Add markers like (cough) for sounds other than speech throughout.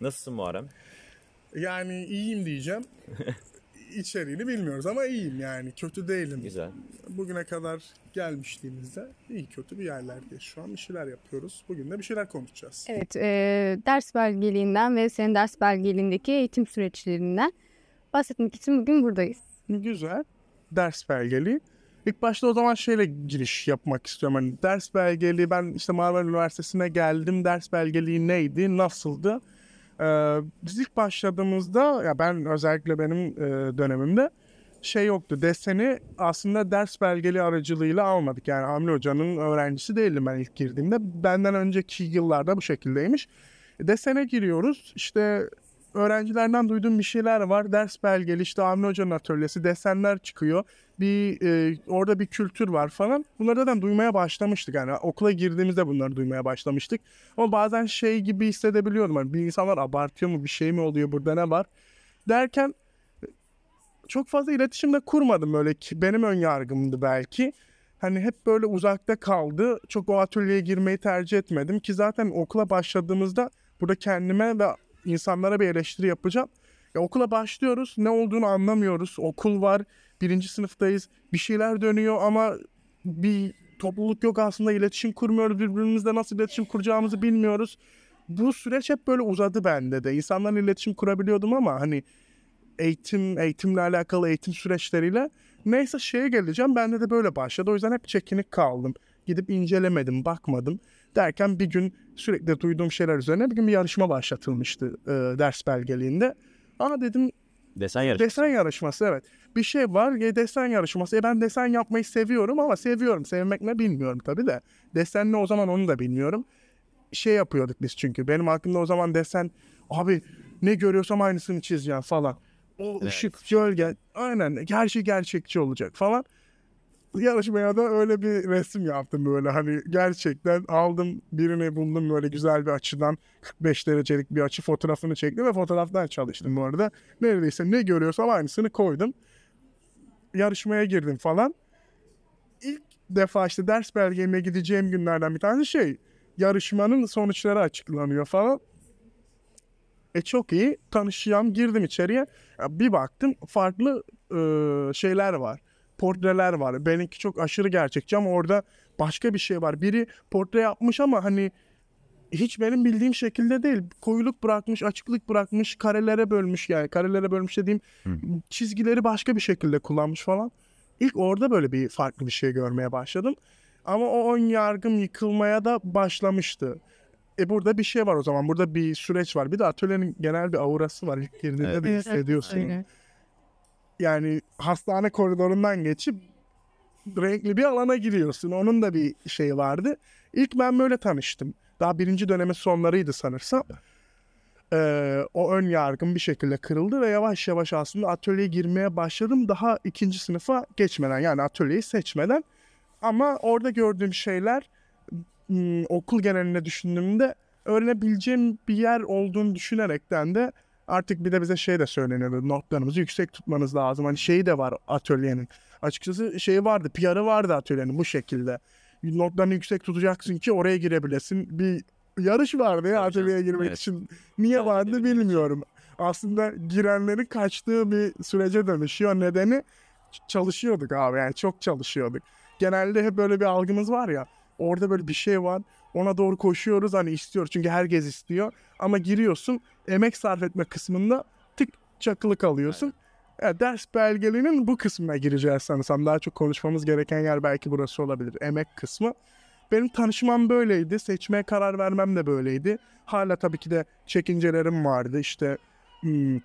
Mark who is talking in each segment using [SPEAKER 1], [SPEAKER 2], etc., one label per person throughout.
[SPEAKER 1] Nasılsın Muharrem? Yani iyiyim diyeceğim. (laughs) İçeriğini bilmiyoruz ama iyiyim yani. Kötü değilim. Güzel. Bugüne kadar gelmişliğimizde iyi kötü bir yerlerde şu an bir şeyler yapıyoruz. Bugün de bir şeyler konuşacağız. Evet, e,
[SPEAKER 2] ders belgeliğinden ve senin ders belgeliğindeki eğitim süreçlerinden bahsetmek için bugün buradayız.
[SPEAKER 1] Güzel. Ders belgeliği. İlk başta o zaman şeyle giriş yapmak istiyorum. Hani ders belgeliği ben işte Marmara Üniversitesi'ne geldim. Ders belgeliği neydi? Nasıldı? Ee, biz ilk başladığımızda ya ben özellikle benim e, dönemimde şey yoktu. Deseni aslında ders belgeli aracılığıyla almadık. Yani Hamle Hoca'nın öğrencisi değildim ben ilk girdiğimde. Benden önceki yıllarda bu şekildeymiş. Desene giriyoruz. İşte öğrencilerden duyduğum bir şeyler var. Ders belgeli işte Hamle Hoca'nın atölyesi desenler çıkıyor bir e, orada bir kültür var falan. Bunları zaten duymaya başlamıştık. Yani okula girdiğimizde bunları duymaya başlamıştık. Ama bazen şey gibi hissedebiliyordum. Hani bir insanlar abartıyor mu bir şey mi oluyor burada ne var derken çok fazla iletişimde kurmadım öyle ki benim ön yargımdı belki. Hani hep böyle uzakta kaldı. Çok o atölyeye girmeyi tercih etmedim ki zaten okula başladığımızda burada kendime ve insanlara bir eleştiri yapacağım. Ya okula başlıyoruz, ne olduğunu anlamıyoruz. Okul var, birinci sınıftayız. Bir şeyler dönüyor ama bir topluluk yok aslında iletişim kurmuyoruz. Birbirimizle nasıl iletişim kuracağımızı bilmiyoruz. Bu süreç hep böyle uzadı bende de. İnsanlarla iletişim kurabiliyordum ama hani eğitim, eğitimle alakalı eğitim süreçleriyle neyse şeye geleceğim. Bende de böyle başladı. O yüzden hep çekinik kaldım. Gidip incelemedim, bakmadım. Derken bir gün sürekli duyduğum şeyler üzerine bir gün bir yarışma başlatılmıştı e, ders belgeliğinde. Ama dedim Desen yarışması. Desen yarışması evet bir şey var. Ya desen yarışması. E ben desen yapmayı seviyorum ama seviyorum. Sevmek ne bilmiyorum tabii de. Desen ne o zaman onu da bilmiyorum. Şey yapıyorduk biz çünkü. Benim aklımda o zaman desen abi ne görüyorsam aynısını çizeceğim falan. O evet. ışık, gölge aynen her şey gerçekçi olacak falan. Yarışmaya da öyle bir resim yaptım böyle hani gerçekten aldım birini buldum böyle güzel bir açıdan 45 derecelik bir açı fotoğrafını çektim ve fotoğraftan çalıştım bu arada. Neredeyse ne görüyorsam aynısını koydum yarışmaya girdim falan. İlk defa işte ders belgeme gideceğim günlerden bir tane şey yarışmanın sonuçları açıklanıyor falan. E çok iyi tanışacağım girdim içeriye bir baktım farklı e, şeyler var portreler var benimki çok aşırı gerçekçi ama orada başka bir şey var biri portre yapmış ama hani hiç benim bildiğim şekilde değil. Koyuluk bırakmış, açıklık bırakmış, karelere bölmüş yani. Karelere bölmüş dediğim Hı. çizgileri başka bir şekilde kullanmış falan. İlk orada böyle bir farklı bir şey görmeye başladım. Ama o ön yargım yıkılmaya da başlamıştı. E burada bir şey var o zaman. Burada bir süreç var. Bir de atölyenin genel bir aurası var. İlk girdiğinde evet. de hissediyorsun. Yani hastane koridorundan geçip renkli bir alana giriyorsun. Onun da bir şeyi vardı. İlk ben böyle tanıştım. Daha birinci döneme sonlarıydı sanırsam. Ee, o ön yargım bir şekilde kırıldı ve yavaş yavaş aslında atölyeye girmeye başladım. Daha ikinci sınıfa geçmeden yani atölyeyi seçmeden. Ama orada gördüğüm şeyler hmm, okul genelinde düşündüğümde öğrenebileceğim bir yer olduğunu düşünerekten de artık bir de bize şey de söyleniyordu. Notlarımızı yüksek tutmanız lazım. Hani şeyi de var atölyenin. Açıkçası şeyi vardı. PR'ı vardı atölyenin bu şekilde. Lordlarını yüksek tutacaksın ki oraya girebilesin. Bir yarış vardı ya ATV'ye girmek evet. için. Niye vardı bilmiyorum. Aslında girenlerin kaçtığı bir sürece dönüşüyor. Nedeni çalışıyorduk abi yani çok çalışıyorduk. Genelde hep böyle bir algımız var ya. Orada böyle bir şey var. Ona doğru koşuyoruz hani istiyor çünkü herkes istiyor. Ama giriyorsun emek sarf etme kısmında tık çakılı kalıyorsun. Ya e, ders belgelerinin bu kısmına gireceğiz sanırsam. Daha çok konuşmamız gereken yer belki burası olabilir. Emek kısmı. Benim tanışmam böyleydi. Seçmeye karar vermem de böyleydi. Hala tabii ki de çekincelerim vardı. İşte hmm,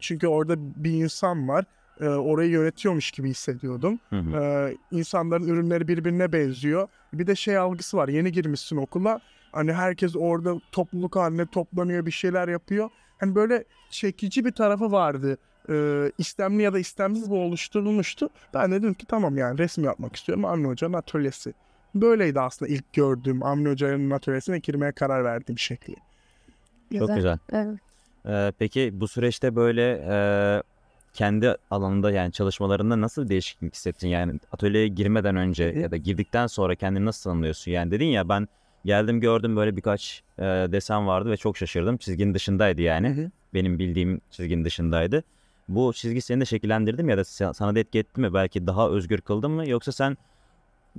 [SPEAKER 1] çünkü orada bir insan var. E, orayı yönetiyormuş gibi hissediyordum. Hı hı. E, insanların ürünleri birbirine benziyor. Bir de şey algısı var. Yeni girmişsin okula. Hani herkes orada topluluk haline toplanıyor, bir şeyler yapıyor. Hani böyle çekici bir tarafı vardı e, istemli ya da istemsiz bu oluşturulmuştu. Ben de dedim ki tamam yani resim yapmak istiyorum Avni Hoca'nın atölyesi. Böyleydi aslında ilk gördüğüm Avni Hoca'nın atölyesine girmeye karar verdiğim şekli. Güzel. Çok güzel. Evet.
[SPEAKER 3] Ee, peki bu süreçte böyle e, kendi alanında yani çalışmalarında nasıl değişiklik hissettin? Yani atölyeye girmeden önce ya da girdikten sonra kendini nasıl tanımlıyorsun? Yani dedin ya ben geldim gördüm böyle birkaç e, desen vardı ve çok şaşırdım. Çizginin dışındaydı yani. Hı hı. Benim bildiğim çizginin dışındaydı. Bu çizgi seni de şekillendirdi mi ya da sana da etki etti mi? Belki daha özgür kıldın mı? Yoksa sen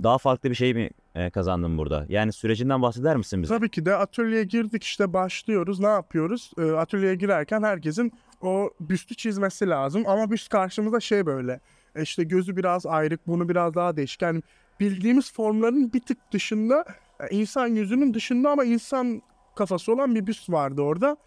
[SPEAKER 3] daha farklı bir şey mi e, kazandın burada? Yani sürecinden bahseder misin bize?
[SPEAKER 1] Tabii ki de atölyeye girdik işte başlıyoruz. Ne yapıyoruz? E, atölyeye girerken herkesin o büstü çizmesi lazım. Ama büst karşımıza şey böyle. E, işte gözü biraz ayrık, bunu biraz daha değişik. Yani bildiğimiz formların bir tık dışında, insan yüzünün dışında ama insan kafası olan bir büst vardı orada.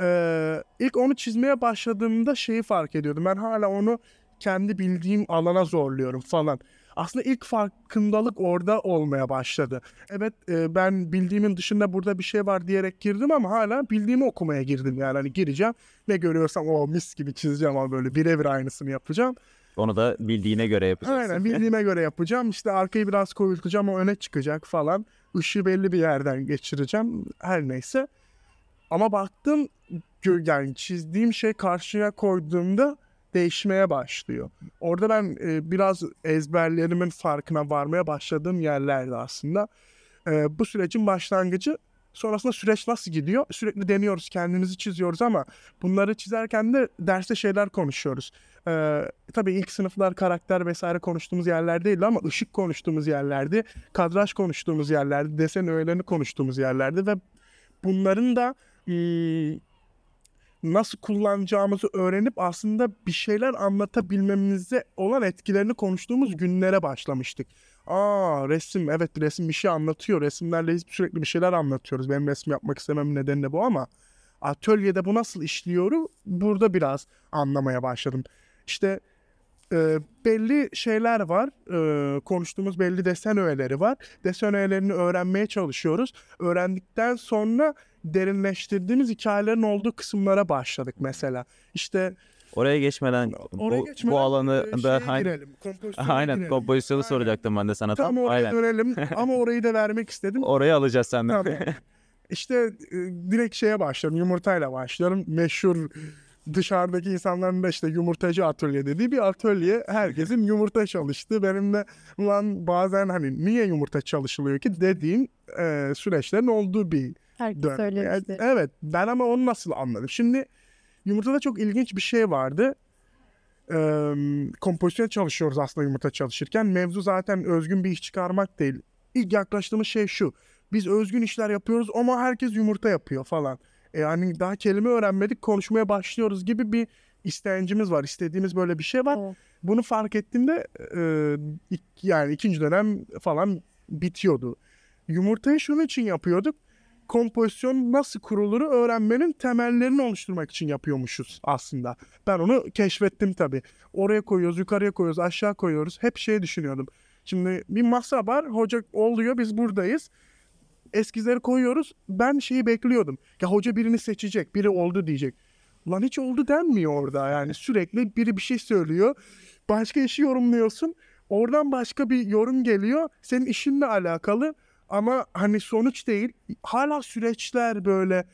[SPEAKER 1] Ee, ilk onu çizmeye başladığımda şeyi fark ediyordum. Ben hala onu kendi bildiğim alana zorluyorum falan. Aslında ilk farkındalık orada olmaya başladı. Evet e, ben bildiğimin dışında burada bir şey var diyerek girdim ama hala bildiğimi okumaya girdim. Yani hani gireceğim ne görüyorsam o mis gibi çizeceğim ama böyle birebir aynısını yapacağım. Onu da bildiğine göre yapacaksın. Aynen bildiğime göre yapacağım. İşte arkayı biraz koyulacağım o öne çıkacak falan. Işığı belli bir yerden geçireceğim. Her neyse. Ama baktım yani çizdiğim şey karşıya koyduğumda değişmeye başlıyor. Orada ben e, biraz ezberlerimin farkına varmaya başladığım yerlerde aslında. E, bu sürecin başlangıcı sonrasında süreç nasıl gidiyor? Sürekli deniyoruz, kendimizi çiziyoruz ama bunları çizerken de derste şeyler konuşuyoruz. Ee, tabii ilk sınıflar karakter vesaire konuştuğumuz yerler değil ama ışık konuştuğumuz yerlerdi, kadraj konuştuğumuz yerlerdi, desen öğelerini konuştuğumuz yerlerdi ve bunların da e, nasıl kullanacağımızı öğrenip aslında bir şeyler anlatabilmemize olan etkilerini konuştuğumuz günlere başlamıştık. Aa resim evet resim bir şey anlatıyor. Resimlerle sürekli bir şeyler anlatıyoruz. Benim resim yapmak istemem nedeni de bu ama atölyede bu nasıl işliyoru burada biraz anlamaya başladım. İşte e, belli şeyler var. E, konuştuğumuz belli desen öğeleri var. Desen öğelerini öğrenmeye çalışıyoruz. Öğrendikten sonra derinleştirdiğimiz hikayelerin olduğu kısımlara başladık mesela. İşte
[SPEAKER 3] Oraya geçmeden, Oraya bu, geçmeden bu alanı e, da hani, girelim, kompozisyonu (laughs) aynen girelim. kompozisyonu aynen. soracaktım ben de sana. Tam, tam oraya aynen.
[SPEAKER 1] dönelim (laughs) ama orayı da vermek istedim.
[SPEAKER 3] Oraya alacağız senden. Tamam. (laughs)
[SPEAKER 1] İşte e, direkt şeye başlarım yumurtayla başlarım meşhur dışarıdaki insanların da işte yumurtacı atölye dediği bir atölye. Herkesin (laughs) yumurta çalıştığı benim de ulan bazen hani niye yumurta çalışılıyor ki dediğim e, süreçlerin olduğu bir Herkes dönem. söylemişti. Yani, evet ben ama onu nasıl anladım. Şimdi yumurtada çok ilginç bir şey vardı. E, kompozisyon çalışıyoruz aslında yumurta çalışırken. Mevzu zaten özgün bir iş çıkarmak değil. İlk yaklaştığımız şey şu. Biz özgün işler yapıyoruz ama herkes yumurta yapıyor falan. E yani daha kelime öğrenmedik konuşmaya başlıyoruz gibi bir istencimiz var. İstediğimiz böyle bir şey var. Evet. Bunu fark ettiğimde e, ik, yani ikinci dönem falan bitiyordu. Yumurtayı şunun için yapıyorduk. Kompozisyon nasıl kuruluru öğrenmenin temellerini oluşturmak için yapıyormuşuz aslında. Ben onu keşfettim tabii. Oraya koyuyoruz, yukarıya koyuyoruz, aşağı koyuyoruz. Hep şey düşünüyordum. Şimdi bir masa var, hoca oluyor, biz buradayız eskizleri koyuyoruz. Ben şeyi bekliyordum. Ya hoca birini seçecek, biri oldu diyecek. Lan hiç oldu denmiyor orada yani (laughs) sürekli biri bir şey söylüyor. Başka işi yorumluyorsun. Oradan başka bir yorum geliyor. Senin işinle alakalı ama hani sonuç değil. Hala süreçler böyle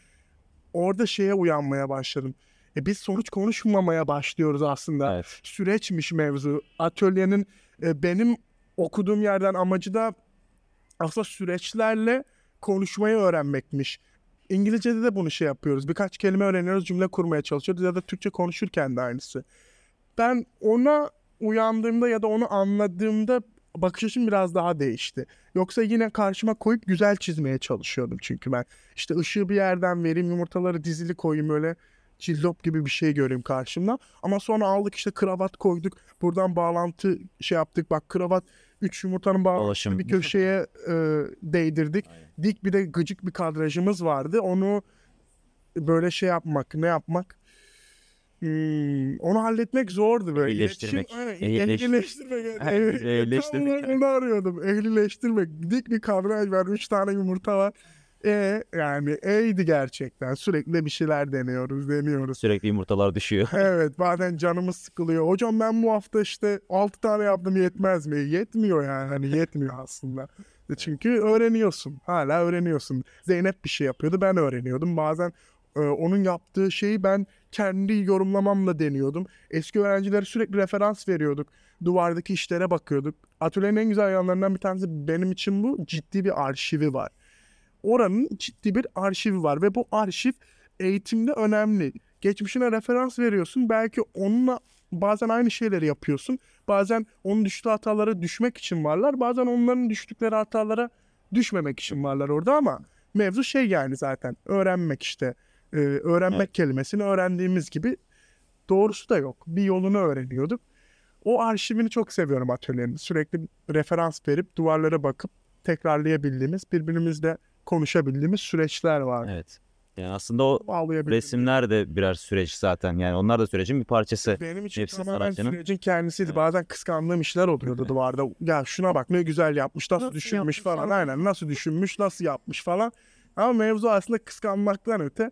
[SPEAKER 1] orada şeye uyanmaya başladım. E biz sonuç konuşmamaya başlıyoruz aslında. Evet. Süreçmiş mevzu. Atölyenin e, benim okuduğum yerden amacı da aslında süreçlerle konuşmayı öğrenmekmiş. İngilizce'de de bunu şey yapıyoruz. Birkaç kelime öğreniyoruz, cümle kurmaya çalışıyoruz ya da Türkçe konuşurken de aynısı. Ben ona uyandığımda ya da onu anladığımda bakış açım biraz daha değişti. Yoksa yine karşıma koyup güzel çizmeye çalışıyordum çünkü ben. işte ışığı bir yerden vereyim, yumurtaları dizili koyayım öyle cillop gibi bir şey göreyim karşımda. Ama sonra aldık işte kravat koyduk. Buradan bağlantı şey yaptık. Bak kravat 3 yumurtanın bağlantısını bir köşeye e, değdirdik. Aynen. Dik bir de gıcık bir kadrajımız vardı. Onu böyle şey yapmak, ne yapmak? Hmm, onu halletmek zordu böyle. E, ehlileştirmek. E, ehlileştirmek. Ehlileştirmek. Tam olarak onu arıyordum. Ehlileştirmek. Dik bir kadraj var. 3 tane yumurta var. E yani E'ydi gerçekten. Sürekli bir şeyler deniyoruz, deniyoruz.
[SPEAKER 3] Sürekli yumurtalar düşüyor.
[SPEAKER 1] (laughs) evet bazen canımız sıkılıyor. Hocam ben bu hafta işte 6 tane yaptım yetmez mi? Yetmiyor yani hani yetmiyor aslında. E, çünkü öğreniyorsun. Hala öğreniyorsun. Zeynep bir şey yapıyordu ben öğreniyordum. Bazen e, onun yaptığı şeyi ben kendi yorumlamamla deniyordum. Eski öğrencilere sürekli referans veriyorduk. Duvardaki işlere bakıyorduk. Atölyenin en güzel yanlarından bir tanesi benim için bu ciddi bir arşivi var oranın ciddi bir arşivi var ve bu arşiv eğitimde önemli. Geçmişine referans veriyorsun. Belki onunla bazen aynı şeyleri yapıyorsun. Bazen onun düştüğü hatalara düşmek için varlar. Bazen onların düştükleri hatalara düşmemek için varlar orada ama mevzu şey yani zaten öğrenmek işte. Ee, öğrenmek evet. kelimesini öğrendiğimiz gibi doğrusu da yok. Bir yolunu öğreniyorduk. O arşivini çok seviyorum atölyenin. Sürekli referans verip duvarlara bakıp tekrarlayabildiğimiz birbirimizle konuşabildiğimiz süreçler var. Evet.
[SPEAKER 3] Yani aslında o resimler de birer süreç zaten. Yani onlar da sürecin bir parçası.
[SPEAKER 1] Benim için Hepsi tamamen sanatçının. sürecin kendisiydi. Evet. Bazen kıskandığım işler oluyordu duvarda. Ya şuna bak ne güzel yapmış, nasıl, nasıl düşünmüş yapmış falan. Ama. Aynen nasıl düşünmüş, nasıl yapmış falan. Ama mevzu aslında kıskanmaktan öte.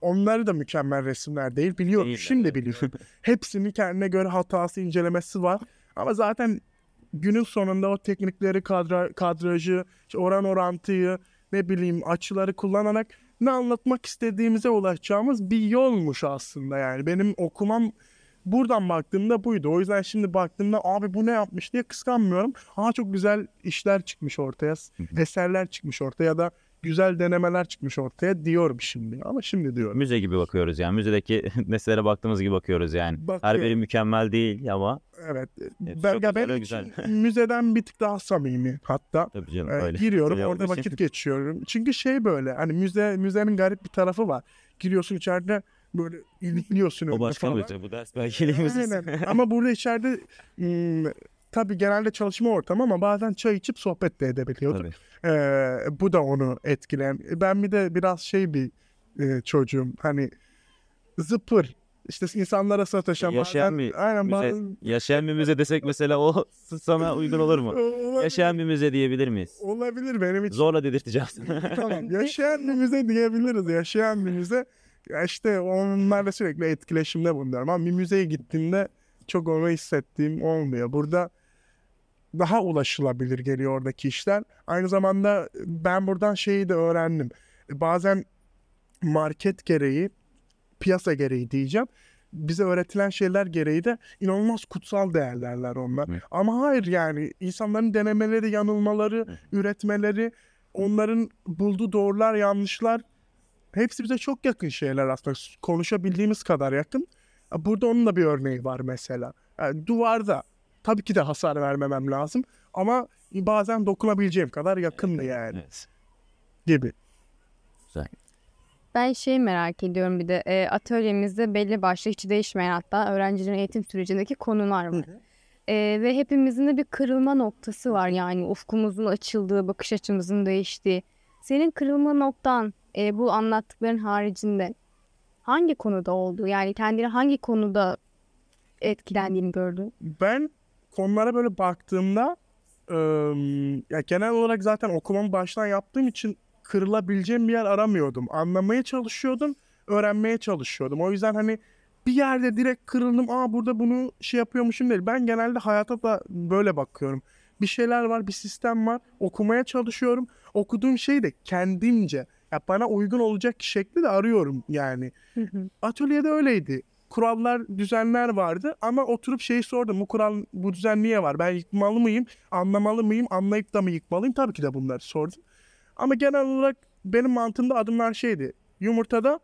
[SPEAKER 1] Onlar da mükemmel resimler değil. Biliyorum. Değil Şimdi yani. biliyorum. Hepsinin kendine göre hatası, incelemesi var. Ama zaten günün sonunda o teknikleri, kadra, kadrajı, işte oran orantıyı, ne bileyim açıları kullanarak ne anlatmak istediğimize ulaşacağımız bir yolmuş aslında yani. Benim okumam buradan baktığımda buydu. O yüzden şimdi baktığımda abi bu ne yapmış diye kıskanmıyorum. Ha çok güzel işler çıkmış ortaya, eserler çıkmış ortaya ya da güzel denemeler çıkmış ortaya diyorum şimdi. Ama şimdi diyorum. Müze
[SPEAKER 3] gibi bakıyoruz yani. Müzedeki (laughs) nesnelere baktığımız gibi bakıyoruz yani. Bakıyorum. Her biri mükemmel değil ama.
[SPEAKER 1] Evet. evet Belga ben güzel. (laughs) müzeden bir tık daha samimi hatta. Tabii canım, e, öyle. giriyorum öyle orada vakit geçiyorum. Çünkü şey böyle hani müze müzenin garip bir tarafı var. Giriyorsun içeride böyle (laughs) ilikliyorsun. O başka
[SPEAKER 3] mı bu ders
[SPEAKER 1] belgeliğimiz. Aynen. Ama burada içeride tabii genelde çalışma ortamı ama bazen çay içip sohbet de edebiliyorduk. Ee, bu da onu etkileyen. Ben bir de biraz şey bir e, çocuğum hani zıpır işte insanlara sataşan yaşayan bazen, bir aynen, müze, bazen... yaşayan bir müze desek mesela o (laughs) sana uygun olur mu? (laughs)
[SPEAKER 3] Yaşayan bir müze diyebilir miyiz?
[SPEAKER 1] Olabilir benim için.
[SPEAKER 3] Zorla dedirteceğim
[SPEAKER 1] (laughs) tamam yaşayan bir müze diyebiliriz. Yaşayan bir müze ya işte onlarla sürekli etkileşimde bulunuyorum ama bir müzeye gittiğimde çok onu hissettiğim olmuyor. Burada daha ulaşılabilir geliyor oradaki işler. Aynı zamanda ben buradan şeyi de öğrendim. E, bazen market gereği, piyasa gereği diyeceğim. Bize öğretilen şeyler gereği de inanılmaz kutsal değerlerler onlar. Evet. Ama hayır yani insanların denemeleri, yanılmaları, evet. üretmeleri, onların bulduğu doğrular, yanlışlar hepsi bize çok yakın şeyler aslında. Konuşabildiğimiz kadar yakın. Burada onun da bir örneği var mesela. Yani duvarda Tabii ki de hasar vermemem lazım. Ama bazen dokunabileceğim kadar yakın da yani. Evet. Gibi. Güzel.
[SPEAKER 3] Ben şey merak ediyorum bir de e, atölyemizde belli başlı hiç değişmeyen hatta öğrencilerin eğitim sürecindeki konular var. E, ve hepimizin de bir kırılma noktası var yani ufkumuzun açıldığı, bakış açımızın değiştiği. Senin kırılma noktan e, bu anlattıkların haricinde hangi konuda oldu? Yani kendini hangi konuda etkilendiğini gördün?
[SPEAKER 1] Ben konulara böyle baktığımda ya genel olarak zaten okumamı baştan yaptığım için kırılabileceğim bir yer aramıyordum. Anlamaya çalışıyordum, öğrenmeye çalışıyordum. O yüzden hani bir yerde direkt kırıldım. Aa burada bunu şey yapıyormuşum değil. Ben genelde hayata da böyle bakıyorum. Bir şeyler var, bir sistem var. Okumaya çalışıyorum. Okuduğum şeyi de kendimce ya bana uygun olacak şekli de arıyorum yani. Atölyede öyleydi kurallar, düzenler vardı. Ama oturup şeyi sordum. Bu kural, bu düzen niye var? Ben yıkmalı mıyım? Anlamalı mıyım? Anlayıp da mı yıkmalıyım? Tabii ki de bunları sordum. Ama genel olarak benim mantığımda adımlar şeydi. Yumurtada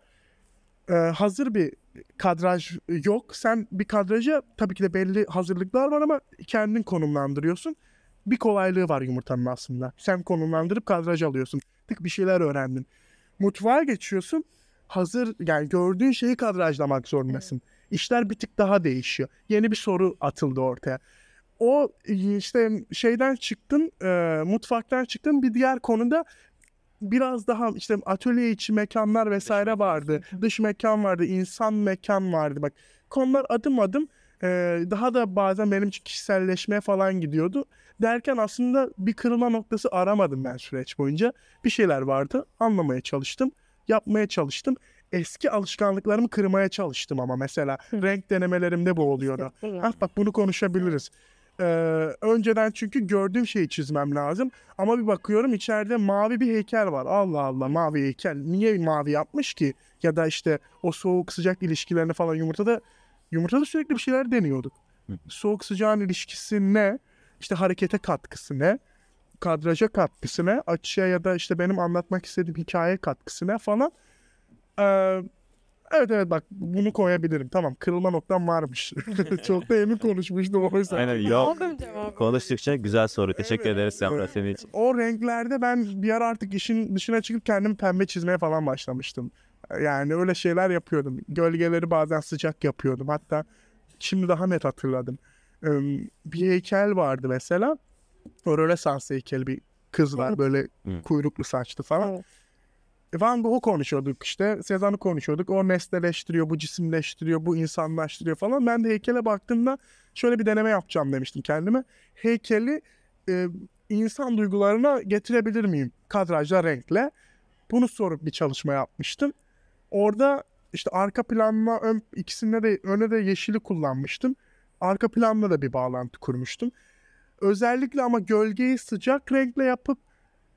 [SPEAKER 1] e, hazır bir kadraj yok. Sen bir kadraja tabii ki de belli hazırlıklar var ama kendin konumlandırıyorsun. Bir kolaylığı var yumurtanın aslında. Sen konumlandırıp kadraj alıyorsun. Tık bir şeyler öğrendin. Mutfağa geçiyorsun hazır yani gördüğün şeyi kadrajlamak zorundasın. Evet. İşler bir tık daha değişiyor. Yeni bir soru atıldı ortaya. O e, işte şeyden çıktın, e, mutfaktan çıktın bir diğer konuda biraz daha işte atölye içi mekanlar vesaire vardı. Dış mekan vardı, insan mekan vardı. Bak konular adım adım e, daha da bazen benim için kişiselleşmeye falan gidiyordu. Derken aslında bir kırılma noktası aramadım ben süreç boyunca. Bir şeyler vardı, anlamaya çalıştım yapmaya çalıştım. Eski alışkanlıklarımı kırmaya çalıştım ama mesela renk denemelerimde bu oluyordu. ah bak bunu konuşabiliriz. Ee, önceden çünkü gördüğüm şeyi çizmem lazım. Ama bir bakıyorum içeride mavi bir heykel var. Allah Allah mavi heykel. Niye mavi yapmış ki? Ya da işte o soğuk sıcak ilişkilerini falan yumurtada yumurtada sürekli bir şeyler deniyorduk. Soğuk sıcağın ilişkisi ne? İşte harekete katkısı ne? kadraja katkısına, açıya ya da işte benim anlatmak istediğim hikaye katkısına falan. Ee, evet evet bak bunu koyabilirim. Tamam kırılma noktam varmış. (laughs) Çok da emin konuşmuştum o yüzden.
[SPEAKER 3] Aynen (laughs) yok. Konuştukça güzel soru. Teşekkür evet. ederiz Yamra senin için.
[SPEAKER 1] O renklerde ben bir ara artık işin dışına çıkıp kendimi pembe çizmeye falan başlamıştım. Yani öyle şeyler yapıyordum. Gölgeleri bazen sıcak yapıyordum. Hatta şimdi daha net hatırladım. Bir heykel vardı mesela Rönesans heykeli bir kız var böyle kuyruklu saçlı falan. Evet. Van e, Gogh'u konuşuyorduk işte. Sezan'ı konuşuyorduk. O nesneleştiriyor, bu cisimleştiriyor, bu insanlaştırıyor falan. Ben de heykele baktığımda şöyle bir deneme yapacağım demiştim kendime. Heykeli e, insan duygularına getirebilir miyim? Kadrajla, renkle. Bunu sorup bir çalışma yapmıştım. Orada işte arka planla ön, ikisinde de öne de yeşili kullanmıştım. Arka planla da bir bağlantı kurmuştum. Özellikle ama gölgeyi sıcak renkle yapıp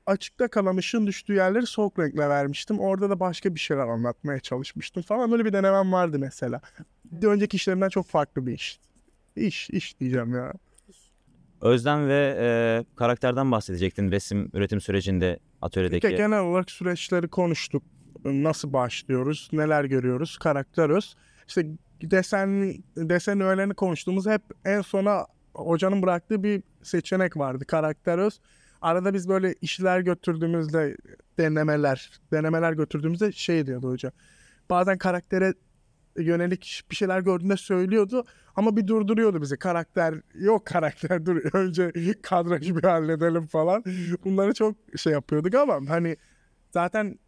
[SPEAKER 1] açıkta kalan ışığın düştüğü yerleri soğuk renkle vermiştim. Orada da başka bir şeyler anlatmaya çalışmıştım falan. Öyle bir denemem vardı mesela. Bir önceki işlerimden çok farklı bir iş. İş, iş diyeceğim ya.
[SPEAKER 3] Özlem ve e, karakterden bahsedecektin resim üretim sürecinde atölyedeki. Peki, genel
[SPEAKER 1] olarak süreçleri konuştuk. Nasıl başlıyoruz, neler görüyoruz, karakter öz. İşte desen, desen öğleni konuştuğumuz hep en sona hocanın bıraktığı bir seçenek vardı. Karakter öz. Arada biz böyle işler götürdüğümüzde denemeler, denemeler götürdüğümüzde şey diyordu hoca. Bazen karaktere yönelik bir şeyler gördüğünde söylüyordu ama bir durduruyordu bizi. Karakter yok karakter dur önce kadrajı bir halledelim falan. Bunları çok şey yapıyorduk ama hani zaten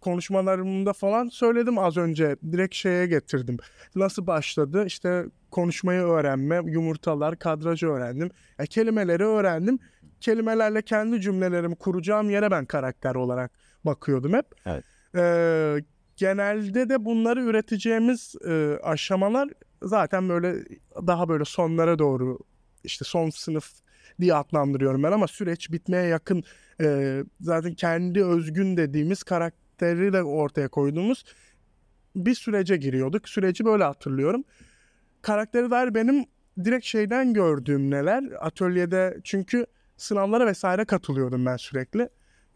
[SPEAKER 1] konuşmalarımda falan söyledim az önce. Direkt şeye getirdim. Nasıl başladı? İşte konuşmayı öğrenme, yumurtalar, kadrajı öğrendim. E, kelimeleri öğrendim. Kelimelerle kendi cümlelerimi kuracağım yere ben karakter olarak bakıyordum hep. Evet. E, genelde de bunları üreteceğimiz e, aşamalar zaten böyle daha böyle sonlara doğru işte son sınıf diye adlandırıyorum ben ama süreç bitmeye yakın e, zaten kendi özgün dediğimiz karakteri de ortaya koyduğumuz bir sürece giriyorduk. Süreci böyle hatırlıyorum karakterler benim direkt şeyden gördüğüm neler. Atölyede çünkü sınavlara vesaire katılıyordum ben sürekli.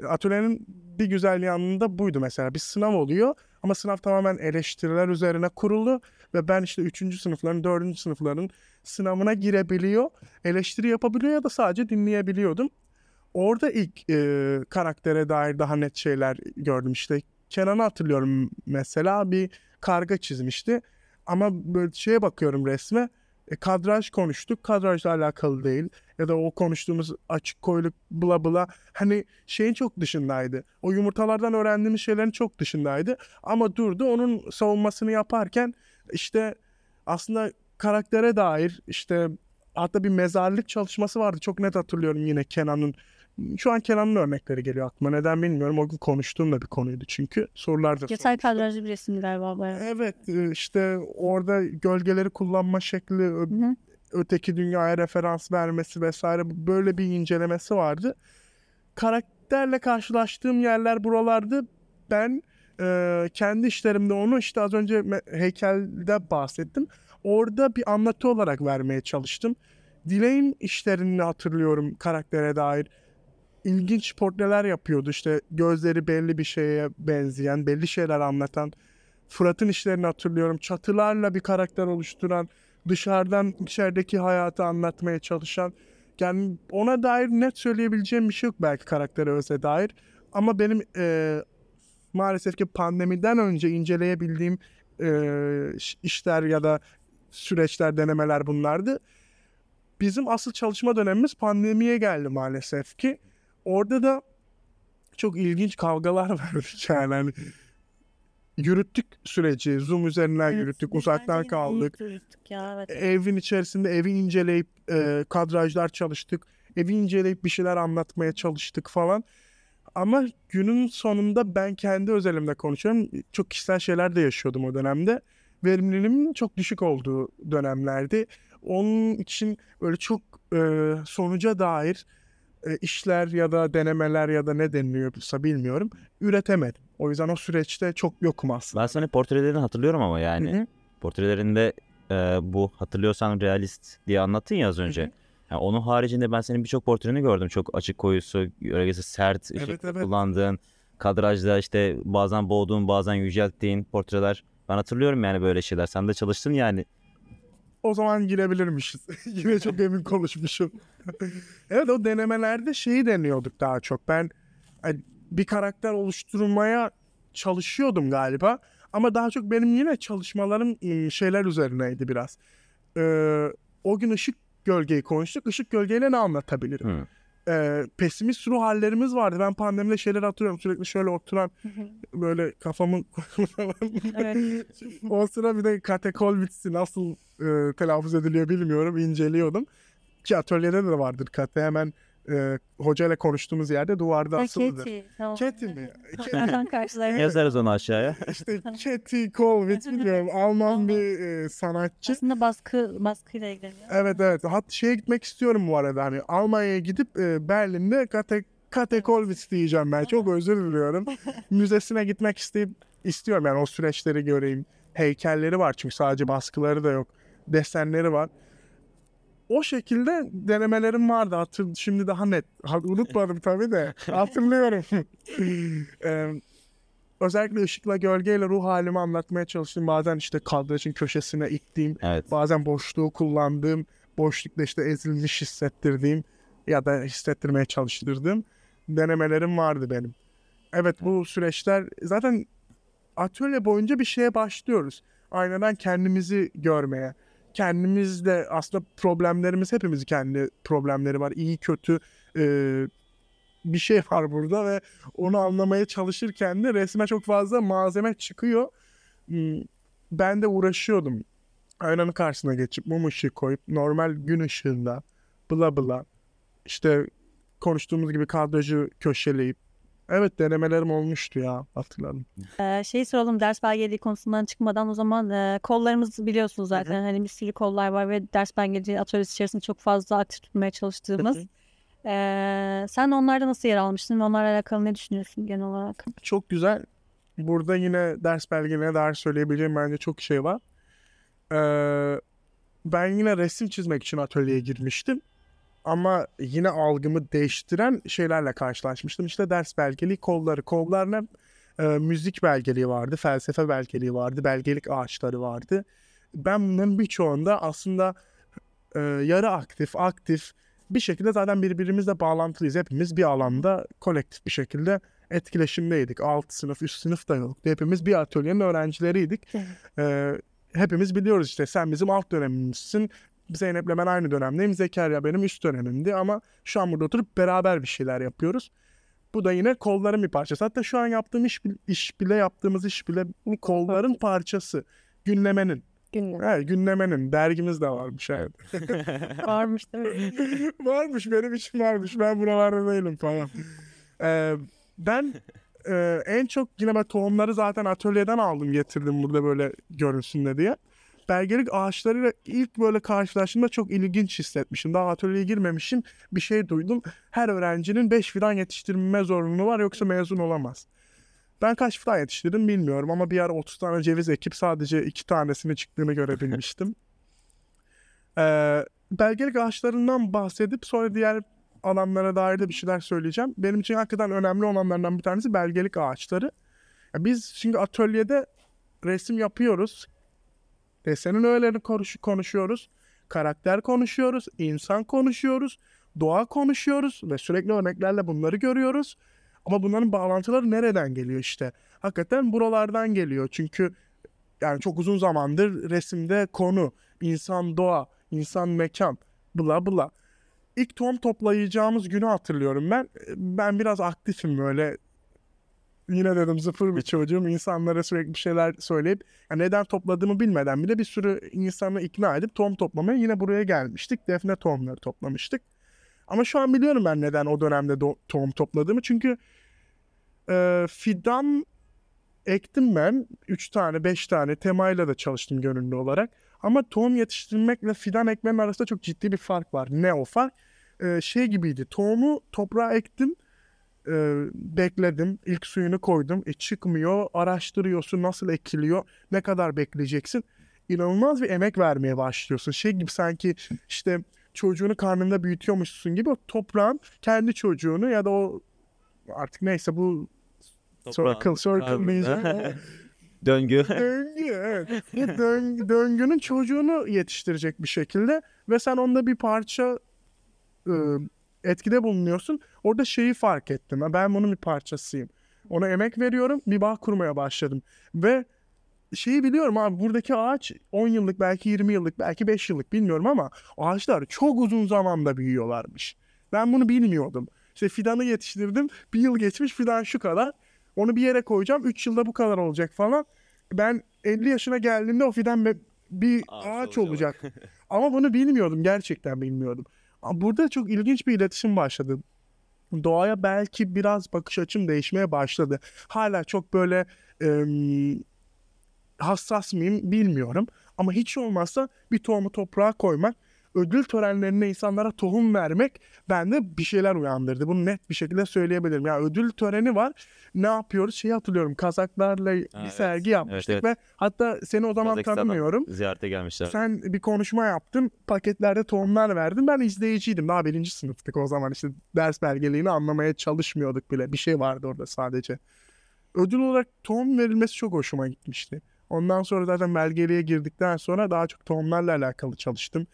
[SPEAKER 1] Atölyenin bir güzel yanında buydu mesela. Bir sınav oluyor ama sınav tamamen eleştiriler üzerine kuruldu ve ben işte 3. sınıfların, 4. sınıfların sınavına girebiliyor, eleştiri yapabiliyor ya da sadece dinleyebiliyordum. Orada ilk e, karaktere dair daha net şeyler gördüm işte. Kenan'ı hatırlıyorum mesela bir karga çizmişti ama böyle şeye bakıyorum resme. E, kadraj konuştuk. Kadrajla alakalı değil. Ya da o konuştuğumuz açık koyluk bla bla. Hani şeyin çok dışındaydı. O yumurtalardan öğrendiğimiz şeylerin çok dışındaydı. Ama durdu onun savunmasını yaparken işte aslında karaktere dair işte hatta bir mezarlık çalışması vardı. Çok net hatırlıyorum yine Kenan'ın şu an Kenan'ın örnekleri geliyor aklıma. Neden bilmiyorum. O gün konuştuğum da bir konuydu çünkü. Sorular da Yatay
[SPEAKER 2] kadrajlı bir resim galiba bayağı. Evet
[SPEAKER 1] e, işte orada gölgeleri kullanma şekli, Hı-hı. öteki dünyaya referans vermesi vesaire böyle bir incelemesi vardı. Karakterle karşılaştığım yerler buralardı. Ben e, kendi işlerimde onu işte az önce heykelde bahsettim. Orada bir anlatı olarak vermeye çalıştım. Dileğin işlerini hatırlıyorum karaktere dair ilginç portreler yapıyordu. İşte gözleri belli bir şeye benzeyen, belli şeyler anlatan. Fırat'ın işlerini hatırlıyorum. Çatılarla bir karakter oluşturan, dışarıdan içerideki hayatı anlatmaya çalışan. Yani ona dair net söyleyebileceğim bir şey yok belki karaktere öze dair. Ama benim e, maalesef ki pandemiden önce inceleyebildiğim e, işler ya da süreçler, denemeler bunlardı. Bizim asıl çalışma dönemimiz pandemiye geldi maalesef ki. Orada da çok ilginç kavgalar (laughs) varmış yani. Hani yürüttük süreci. Zoom üzerinden evet, yürüttük. Uzaktan kaldık. ya, evet. Evin içerisinde evi inceleyip e, kadrajlar çalıştık. Evi inceleyip bir şeyler anlatmaya çalıştık falan. Ama günün sonunda ben kendi özelimde konuşuyorum. Çok kişisel şeyler de yaşıyordum o dönemde. Verimliliğimin çok düşük olduğu dönemlerdi. Onun için böyle çok e, sonuca dair e, işler ya da denemeler ya da ne deniliyorsa bilmiyorum üretemedim. O yüzden o süreçte çok yokum aslında.
[SPEAKER 3] Ben senin portrelerini hatırlıyorum ama yani. Hı-hı. Portrelerinde e, bu hatırlıyorsan realist diye anlattın ya az önce. Yani onun haricinde ben senin birçok portreni gördüm. Çok açık koyusu, öyleyse sert evet, ışık evet. kullandığın, kadrajda işte bazen boğduğun, bazen yücelttiğin portreler. Ben hatırlıyorum yani böyle şeyler. Sen de çalıştın yani
[SPEAKER 1] o zaman girebilirmişiz. (laughs) Yine çok emin konuşmuşum. (laughs) evet o denemelerde şeyi deniyorduk daha çok. Ben yani bir karakter oluşturmaya çalışıyordum galiba. Ama daha çok benim yine çalışmalarım şeyler üzerineydi biraz. Ee, o gün ışık gölgeyi konuştuk. Işık gölgeyle ne anlatabilirim? Hı e, pesimist ruh hallerimiz vardı. Ben pandemide şeyler hatırlıyorum. Sürekli şöyle oturan böyle kafamın (laughs) evet. o sıra bir de katekol bitsi nasıl e, telaffuz ediliyor bilmiyorum. inceliyordum. Ki atölyede de vardır kate hemen e, hoca ile konuştuğumuz yerde duvarda asılıdır. Keti. Tamam. Keti mi? Keti. Yazarız onu aşağıya. (laughs) İşte Keti Kolwitz biliyorum. (laughs) Alman bir e, sanatçı. Aslında baskı baskıyla ilgileniyor. Evet evet. Hat şeye gitmek istiyorum bu arada. Hani Almanya'ya gidip e, Berlin'de Kate, Kate Kolwitz diyeceğim ben. Çok özür diliyorum. (laughs) Müzesine gitmek isteyip istiyorum. Yani o süreçleri göreyim. Heykelleri var çünkü sadece baskıları da yok. Desenleri var o şekilde denemelerim vardı. Hatır, şimdi daha net. Unutmadım tabii de. Hatırlıyorum. (laughs) ee, özellikle ışıkla gölgeyle ruh halimi anlatmaya çalıştım. Bazen işte kadrajın köşesine ittiğim, evet. bazen boşluğu kullandığım, boşlukta işte ezilmiş hissettirdiğim ya da hissettirmeye çalıştırdığım denemelerim vardı benim. Evet bu süreçler zaten atölye boyunca bir şeye başlıyoruz. Aynadan kendimizi görmeye kendimizle aslında problemlerimiz hepimiz kendi problemleri var. İyi kötü e, bir şey var burada ve onu anlamaya çalışırken de resme çok fazla malzeme çıkıyor. Hmm, ben de uğraşıyordum. Aynanın karşısına geçip mum ışığı koyup normal gün ışığında bla bla işte konuştuğumuz gibi kadrajı köşeleyip Evet denemelerim olmuştu ya hatırladım.
[SPEAKER 2] Ee, şey soralım ders belgeliği konusundan çıkmadan o zaman e, kollarımızı biliyorsunuz zaten. Hani bir sürü kollar var ve ders belgeliği atölyesi içerisinde çok fazla aktif tutmaya çalıştığımız. Ee, sen onlarda nasıl yer almıştın ve onlarla alakalı ne düşünüyorsun genel olarak?
[SPEAKER 1] Çok güzel. Burada yine ders belgelerine dair söyleyebileceğim bence çok şey var. Ee, ben yine resim çizmek için atölyeye girmiştim ama yine algımı değiştiren şeylerle karşılaşmıştım. İşte ders belgeliği kolları. Kollarla e, müzik belgeliği vardı, felsefe belgeliği vardı, belgelik ağaçları vardı. Ben bunların birçoğunda aslında e, yarı aktif, aktif bir şekilde zaten birbirimizle bağlantılıyız. Hepimiz bir alanda kolektif bir şekilde etkileşimdeydik. Alt sınıf, üst sınıf da yoktu. Hepimiz bir atölyenin öğrencileriydik. e, hepimiz biliyoruz işte sen bizim alt dönemimizsin. Zeynep'le ben aynı dönemdeyim. Zekeriya benim üst dönemimdi ama şu an burada oturup beraber bir şeyler yapıyoruz. Bu da yine kolların bir parçası. Hatta şu an yaptığım iş, iş bile yaptığımız iş bile kolların parçası. Günlemenin. Günlem. Evet, günlemenin. Dergimiz de varmış. Evet. (laughs) varmış değil mi? (laughs) varmış benim için varmış. Ben buralarda değilim falan. Ee, ben e, en çok yine ben tohumları zaten atölyeden aldım getirdim burada böyle görünsün de diye. Belgelik ağaçları ilk böyle karşılaştığımda çok ilginç hissetmişim. Daha atölyeye girmemişim. Bir şey duydum. Her öğrencinin 5 fidan yetiştirme zorunluluğu var yoksa mezun olamaz. Ben kaç fidan yetiştirdim bilmiyorum ama bir ara 30 tane ceviz ekip sadece 2 tanesini çıktığını görebilmiştim. (laughs) ee, belgelik ağaçlarından bahsedip sonra diğer alanlara dair de bir şeyler söyleyeceğim. Benim için hakikaten önemli olanlardan bir tanesi belgelik ağaçları. Biz şimdi atölyede resim yapıyoruz. Desenin öğelerini konuşuyoruz. Karakter konuşuyoruz. insan konuşuyoruz. Doğa konuşuyoruz ve sürekli örneklerle bunları görüyoruz. Ama bunların bağlantıları nereden geliyor işte? Hakikaten buralardan geliyor. Çünkü yani çok uzun zamandır resimde konu, insan doğa, insan mekan, bla bla. İlk tohum toplayacağımız günü hatırlıyorum ben. Ben biraz aktifim böyle yine dedim sıfır bir çocuğum. insanlara sürekli bir şeyler söyleyip yani neden topladığımı bilmeden bile bir sürü insanı ikna edip tohum toplamaya yine buraya gelmiştik. Defne tohumları toplamıştık. Ama şu an biliyorum ben neden o dönemde do- tohum topladığımı. Çünkü e, fidan ektim ben. 3 tane 5 tane temayla da çalıştım gönüllü olarak. Ama tohum yetiştirmekle fidan ekmenin arasında çok ciddi bir fark var. Ne o fark? E, şey gibiydi tohumu toprağa ektim e, bekledim. İlk suyunu koydum. E, çıkmıyor. Araştırıyorsun nasıl ekiliyor. Ne kadar bekleyeceksin. İnanılmaz bir emek vermeye başlıyorsun. Şey gibi sanki işte çocuğunu karnında büyütüyormuşsun gibi o toprağın kendi çocuğunu ya da o artık neyse bu Toprağın, circle (laughs) circle döngü. (laughs) döngü evet. Döng, döngünün çocuğunu yetiştirecek bir şekilde ve sen onda bir parça ıı, etkide bulunuyorsun. Orada şeyi fark ettim. Ben bunun bir parçasıyım. Ona emek veriyorum. Bir bağ kurmaya başladım. Ve şeyi biliyorum abi buradaki ağaç 10 yıllık belki 20 yıllık belki 5 yıllık bilmiyorum ama ağaçlar çok uzun zamanda büyüyorlarmış. Ben bunu bilmiyordum. İşte fidanı yetiştirdim. Bir yıl geçmiş fidan şu kadar. Onu bir yere koyacağım. 3 yılda bu kadar olacak falan. Ben 50 yaşına geldiğimde o fidan bir ağaç, ağaç olacak. olacak. (laughs) ama bunu bilmiyordum. Gerçekten bilmiyordum. Burada çok ilginç bir iletişim başladı. Doğaya belki biraz bakış açım değişmeye başladı. Hala çok böyle e, hassas mıyım bilmiyorum. Ama hiç olmazsa bir tohumu toprağa koymak ödül törenlerine insanlara tohum vermek bende bir şeyler uyandırdı. Bunu net bir şekilde söyleyebilirim. Ya yani ödül töreni var. Ne yapıyoruz? Şeyi hatırlıyorum. Kazaklarla ha, bir evet. sergi yapmıştık evet, evet. ve hatta seni o zaman tanımıyorum.
[SPEAKER 3] Ziyarete gelmişler.
[SPEAKER 1] Sen bir konuşma yaptın. Paketlerde tohumlar verdin. Ben izleyiciydim. Daha birinci sınıftık o zaman. işte ders belgeliğini anlamaya çalışmıyorduk bile. Bir şey vardı orada sadece. Ödül olarak tohum verilmesi çok hoşuma gitmişti. Ondan sonra zaten belgeliğe girdikten sonra daha çok tohumlarla alakalı çalıştım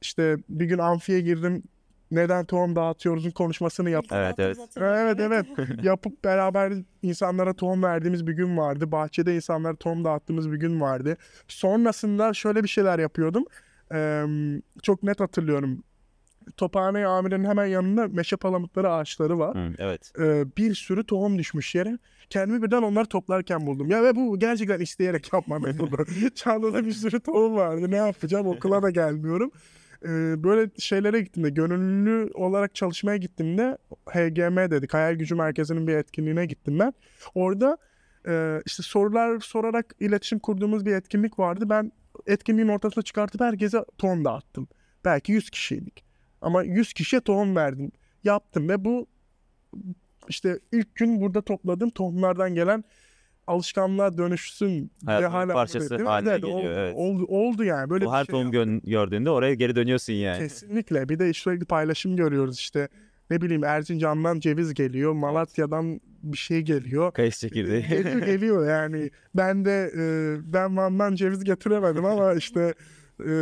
[SPEAKER 1] işte bir gün amfiye girdim neden tohum dağıtıyoruzun konuşmasını yaptık. Evet evet. Evet evet. (laughs) Yapıp beraber insanlara tohum verdiğimiz bir gün vardı. Bahçede insanlara tohum dağıttığımız bir gün vardı. Sonrasında şöyle bir şeyler yapıyordum. Ee, çok net hatırlıyorum. Tophane amirinin hemen yanında meşe palamutları ağaçları var. Hı, evet. Ee, bir sürü tohum düşmüş yere. Kendimi birden onları toplarken buldum. Ya ve bu gerçekten isteyerek yapmam ben bunu. Çağla'da bir sürü tohum vardı. Ne yapacağım? Okula da gelmiyorum böyle şeylere gittim de, gönüllü olarak çalışmaya gittim de. HGM dedik, Hayal Gücü Merkezi'nin bir etkinliğine gittim ben. Orada e, işte sorular sorarak iletişim kurduğumuz bir etkinlik vardı. Ben etkinliğin ortasına çıkartıp herkese tohum dağıttım. Belki 100 kişiydik. Ama 100 kişiye tohum verdim. Yaptım ve bu işte ilk gün burada topladığım tohumlardan gelen alışkanlığa dönüşsün
[SPEAKER 3] Hayatın hala parçası buradayım, haline evet, geliyor. Oldu, evet. oldu, yani böyle Bu her şey. tohum gördüğünde oraya geri dönüyorsun yani.
[SPEAKER 1] Kesinlikle. Bir de sürekli paylaşım görüyoruz işte. Ne bileyim Erzincan'dan ceviz geliyor, Malatya'dan bir şey geliyor. Kayısı çekirdeği. E, e, geliyor, geliyor yani. Ben de e, ben Van'dan ceviz getiremedim ama işte e,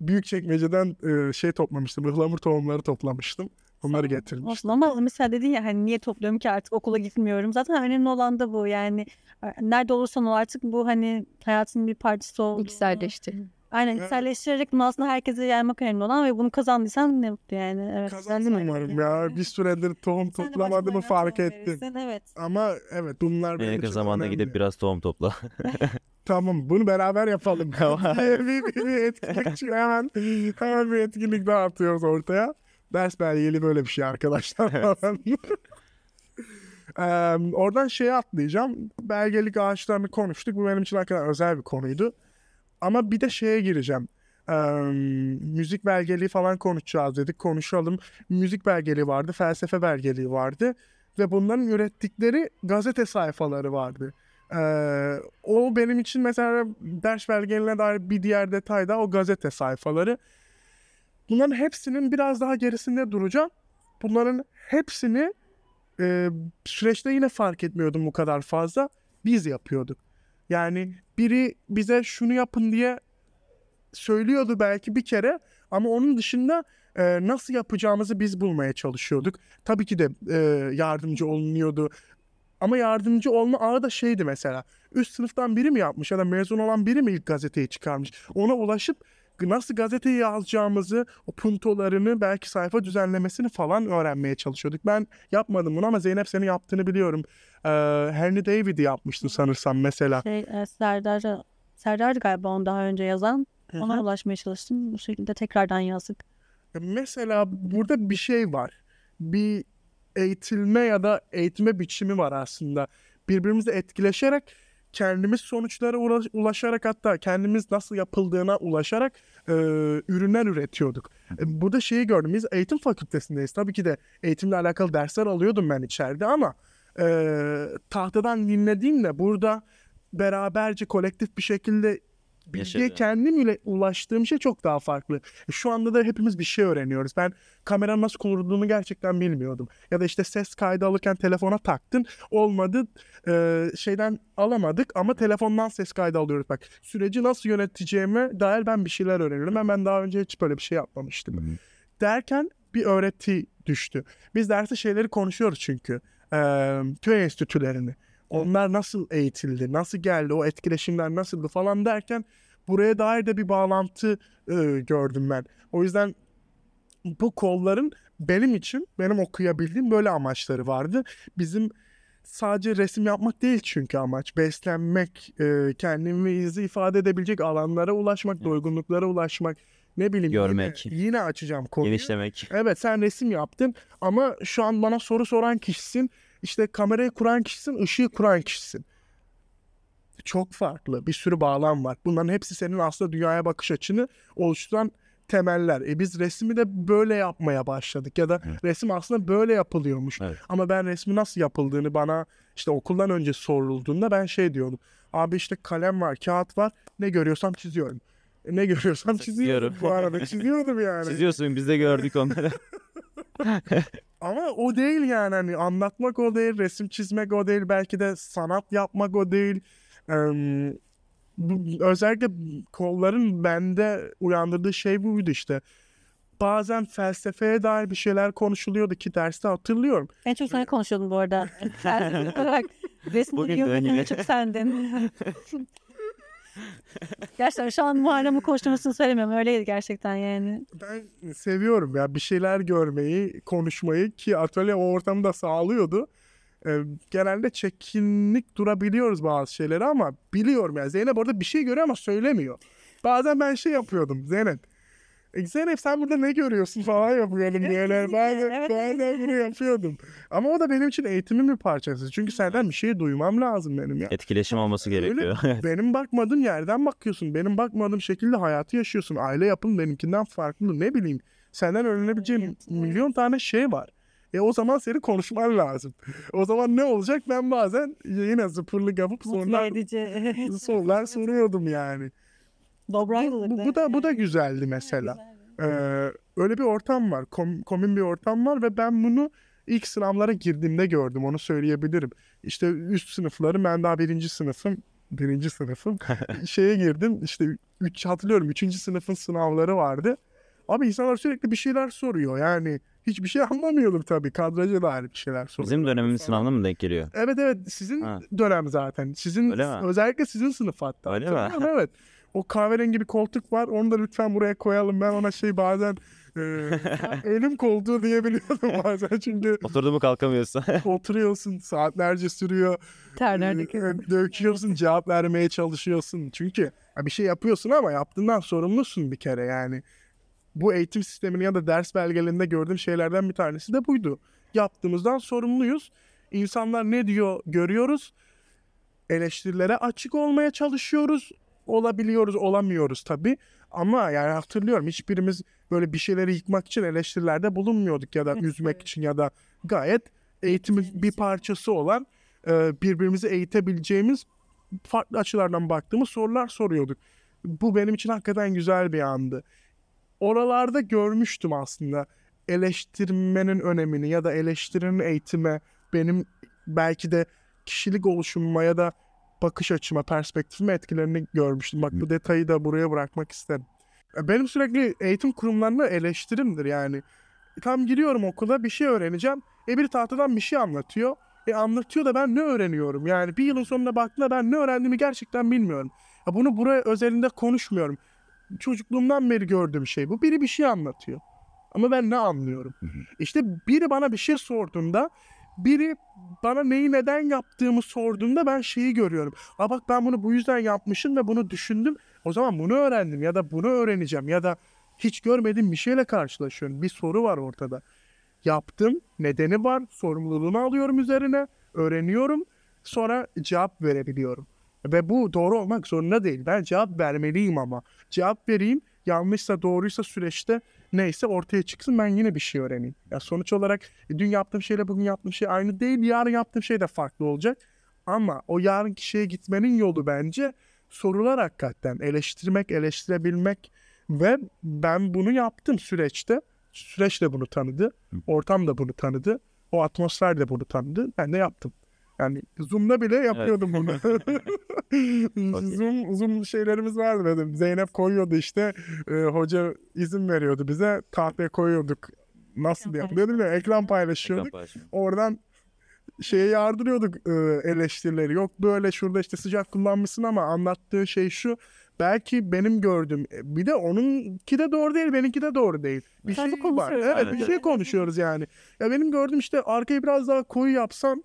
[SPEAKER 1] büyük çekmeceden e, şey toplamıştım. Ihlamur tohumları toplamıştım. Onları getirmiş. Olsun
[SPEAKER 2] ama mesela dedin ya hani niye topluyorum ki artık okula gitmiyorum. Zaten önemli olan da bu yani. Nerede olursan ol artık bu hani hayatının bir parçası oldu. İkselleşti. Aynen evet. içselleştirerek bunu aslında herkese yaymak önemli olan ve bunu kazandıysan ne mutlu yani. Evet, Kazandım
[SPEAKER 1] umarım ya. Bir süredir tohum toplamadığımı fark ettim. Verirsen, evet. Ama evet bunlar benim Yakın zamanda gidip
[SPEAKER 3] biraz tohum topla. (laughs)
[SPEAKER 1] tamam bunu beraber yapalım. (laughs) bir, bir, bir etkinlik hemen, hemen bir etkinlik daha atıyoruz ortaya. Ders belgeli böyle bir şey arkadaşlar. ee, (laughs) oradan şeye atlayacağım. Belgelik ağaçlarını konuştuk. Bu benim için hakikaten özel bir konuydu. Ama bir de şeye gireceğim. Ee, müzik belgeliği falan konuşacağız dedik. Konuşalım. Müzik belgeliği vardı. Felsefe belgeliği vardı. Ve bunların ürettikleri gazete sayfaları vardı. Ee, o benim için mesela ders belgelerine dair bir diğer detay da o gazete sayfaları. Bunların hepsinin biraz daha gerisinde duracağım. Bunların hepsini e, süreçte yine fark etmiyordum bu kadar fazla. Biz yapıyorduk. Yani biri bize şunu yapın diye söylüyordu belki bir kere ama onun dışında e, nasıl yapacağımızı biz bulmaya çalışıyorduk. Tabii ki de e, yardımcı olunuyordu. Ama yardımcı olma ağı da şeydi mesela. Üst sınıftan biri mi yapmış ya da mezun olan biri mi ilk gazeteyi çıkarmış? Ona ulaşıp nasıl gazeteyi yazacağımızı, o puntolarını, belki sayfa düzenlemesini falan öğrenmeye çalışıyorduk. Ben yapmadım bunu ama Zeynep senin yaptığını biliyorum. Ee, Henry David'i yapmıştın sanırsam mesela.
[SPEAKER 2] Şey, e, Serdar, Serdar galiba onu daha önce yazan. Hı-hı. Ona ulaşmaya çalıştım. Bu şekilde tekrardan yazdık.
[SPEAKER 1] Mesela burada bir şey var. Bir eğitilme ya da eğitme biçimi var aslında. Birbirimizle etkileşerek kendimiz sonuçlara ulaşarak hatta kendimiz nasıl yapıldığına ulaşarak e, ürünler üretiyorduk. E, burada şeyi gördüm. Biz eğitim fakültesindeyiz. Tabii ki de eğitimle alakalı dersler alıyordum ben içeride ama e, tahtadan dinlediğimle burada beraberce kolektif bir şekilde Bilgiye Yaşadı. kendim ile ulaştığım şey çok daha farklı. E, şu anda da hepimiz bir şey öğreniyoruz. Ben kameranın nasıl kurulduğunu gerçekten bilmiyordum. Ya da işte ses kaydı alırken telefona taktın. Olmadı e, şeyden alamadık ama telefondan ses kaydı alıyoruz. Bak süreci nasıl yöneteceğimi dair ben bir şeyler öğreniyorum. Ben, ben daha önce hiç böyle bir şey yapmamıştım. Derken bir öğreti düştü. Biz derste şeyleri konuşuyoruz çünkü. E, köy enstitülerini. Onlar nasıl eğitildi, nasıl geldi, o etkileşimler nasıldı falan derken buraya dair de bir bağlantı e, gördüm ben. O yüzden bu kolların benim için, benim okuyabildiğim böyle amaçları vardı. Bizim sadece resim yapmak değil çünkü amaç. Beslenmek, e, kendimizi ifade edebilecek alanlara ulaşmak, evet. doygunluklara ulaşmak, ne bileyim görmek. Yine, yine açacağım
[SPEAKER 3] konuyu. Genişlemek.
[SPEAKER 1] Evet sen resim yaptın ama şu an bana soru soran kişisin. İşte kamerayı kuran kişisin, ışığı kuran kişisin. Çok farklı bir sürü bağlam var. Bunların hepsi senin aslında dünyaya bakış açını oluşturan temeller. E biz resmi de böyle yapmaya başladık ya da evet. resim aslında böyle yapılıyormuş. Evet. Ama ben resmi nasıl yapıldığını bana işte okuldan önce sorulduğunda ben şey diyordum. Abi işte kalem var, kağıt var. Ne görüyorsam çiziyorum. E ne görüyorsam çiziyorum. Bu arada çiziyordum yani.
[SPEAKER 3] Çiziyorsun biz de gördük onları.
[SPEAKER 1] (laughs) ama o değil yani hani anlatmak o değil, resim çizmek o değil, belki de sanat yapmak o değil. Ee, bu, özellikle kolların bende uyandırdığı şey buydu işte. Bazen felsefeye dair bir şeyler konuşuluyordu ki derste hatırlıyorum.
[SPEAKER 2] En çok sen konuşuyordun bu arada. (laughs) Felsefe resim Bugün de çok sendin. (laughs) (laughs) gerçekten şu an Muharrem'in konuşmasını söylemiyorum. Öyleydi gerçekten yani.
[SPEAKER 1] Ben seviyorum ya bir şeyler görmeyi, konuşmayı ki atölye o ortamı da sağlıyordu. Ee, genelde çekinlik durabiliyoruz bazı şeyleri ama biliyorum ya. Yani. Zeynep orada bir şey görüyor ama söylemiyor. Bazen ben şey yapıyordum Zeynep. E, Zeynep sen burada ne görüyorsun (laughs) falan yapıyordum böyle. Ben de, evet. ben de bunu yapıyordum. Ama o da benim için eğitimin bir parçası. Çünkü senden bir şey duymam lazım benim ya.
[SPEAKER 3] Etkileşim olması gerekiyor. Öyle, (laughs)
[SPEAKER 1] benim bakmadığım yerden bakıyorsun. Benim bakmadığım şekilde hayatı yaşıyorsun. Aile yapın benimkinden farklı. Ne bileyim. Senden öğrenebileceğim milyon tane şey var. E o zaman seni konuşman lazım. (laughs) O zaman ne olacak ben bazen yine zıpırlı kapıp sorular, sorular soruyordum yani. Dobraylılıkta. Bu, bu da bu da güzeldi mesela. Güzel. Ee, öyle bir ortam var. Kom, komün bir ortam var ve ben bunu ilk sınavlara girdiğimde gördüm. Onu söyleyebilirim. İşte üst sınıfları ben daha birinci sınıfım. Birinci sınıfım. (laughs) şeye girdim. İşte üç, hatırlıyorum. Üçüncü sınıfın sınavları vardı. Abi insanlar sürekli bir şeyler soruyor. Yani hiçbir şey (laughs) anlamıyordum tabii. Kadraja dair bir şeyler soruyor.
[SPEAKER 3] Bizim dönemin sınavına mı denk geliyor?
[SPEAKER 1] Evet evet. Sizin ha. dönem zaten. Sizin özellikle sizin sınıf hatta. Öyle mi? Evet. (laughs) O kahverengi bir koltuk var. Onu da lütfen buraya koyalım. Ben ona şey bazen e, ölüm (laughs) koltuğu diyebiliyordum (laughs) bazen çünkü.
[SPEAKER 3] Oturdu mu kalkamıyorsun.
[SPEAKER 1] (laughs) oturuyorsun saatlerce sürüyor. Terler döküyorsun. E, e, döküyorsun cevap vermeye çalışıyorsun. Çünkü bir şey yapıyorsun ama yaptığından sorumlusun bir kere yani. Bu eğitim sistemini ya da ders belgelerinde gördüğüm şeylerden bir tanesi de buydu. Yaptığımızdan sorumluyuz. İnsanlar ne diyor görüyoruz eleştirilere açık olmaya çalışıyoruz olabiliyoruz, olamıyoruz tabi. Ama yani hatırlıyorum hiçbirimiz böyle bir şeyleri yıkmak için eleştirilerde bulunmuyorduk ya da üzmek için ya da gayet eğitimin bir parçası olan e, birbirimizi eğitebileceğimiz farklı açılardan baktığımız sorular soruyorduk. Bu benim için hakikaten güzel bir andı. Oralarda görmüştüm aslında eleştirmenin önemini ya da eleştirinin eğitime benim belki de kişilik oluşumuma ya da bakış açıma, perspektifime etkilerini görmüştüm. Bak bu detayı da buraya bırakmak isterim. E, benim sürekli eğitim kurumlarına eleştirimdir yani. E, tam giriyorum okula bir şey öğreneceğim. E bir tahtadan bir şey anlatıyor. E anlatıyor da ben ne öğreniyorum? Yani bir yılın sonuna baktığında ben ne öğrendiğimi gerçekten bilmiyorum. Ya bunu buraya özelinde konuşmuyorum. Çocukluğumdan beri gördüğüm şey bu. Biri bir şey anlatıyor. Ama ben ne anlıyorum? İşte biri bana bir şey sorduğunda biri bana neyi neden yaptığımı sorduğunda ben şeyi görüyorum. Aa bak ben bunu bu yüzden yapmışım ve bunu düşündüm. O zaman bunu öğrendim ya da bunu öğreneceğim ya da hiç görmedim bir şeyle karşılaşıyorum. Bir soru var ortada. Yaptım, nedeni var, sorumluluğunu alıyorum üzerine, öğreniyorum, sonra cevap verebiliyorum. Ve bu doğru olmak zorunda değil. Ben cevap vermeliyim ama. Cevap vereyim, yanlışsa doğruysa süreçte neyse ortaya çıksın ben yine bir şey öğreneyim. Ya sonuç olarak e, dün yaptığım şeyle bugün yaptığım şey aynı değil. Yarın yaptığım şey de farklı olacak. Ama o yarınki şeye gitmenin yolu bence sorular hakikaten eleştirmek, eleştirebilmek ve ben bunu yaptım süreçte. Süreç de bunu tanıdı. Ortam da bunu tanıdı. O atmosfer de bunu tanıdı. Ben de yaptım. Yani Zoom'da bile yapıyordum evet. bunu. (laughs) (laughs) Zoom, Zoom şeylerimiz vardı dedim. Zeynep koyuyordu işte. E, hoca izin veriyordu bize. Tahtaya koyuyorduk. Nasıl diye dedim ya ekran paylaşıyorduk. Ekran Oradan şeye yardırıyorduk e, eleştirileri. Yok böyle şurada işte sıcak kullanmışsın ama anlattığı şey şu. Belki benim gördüm. E, bir de onunki de doğru değil, benimki de doğru değil. Bir Sen şey var. Evet, Aynen. bir şey konuşuyoruz yani. Ya benim gördüm işte arkayı biraz daha koyu yapsam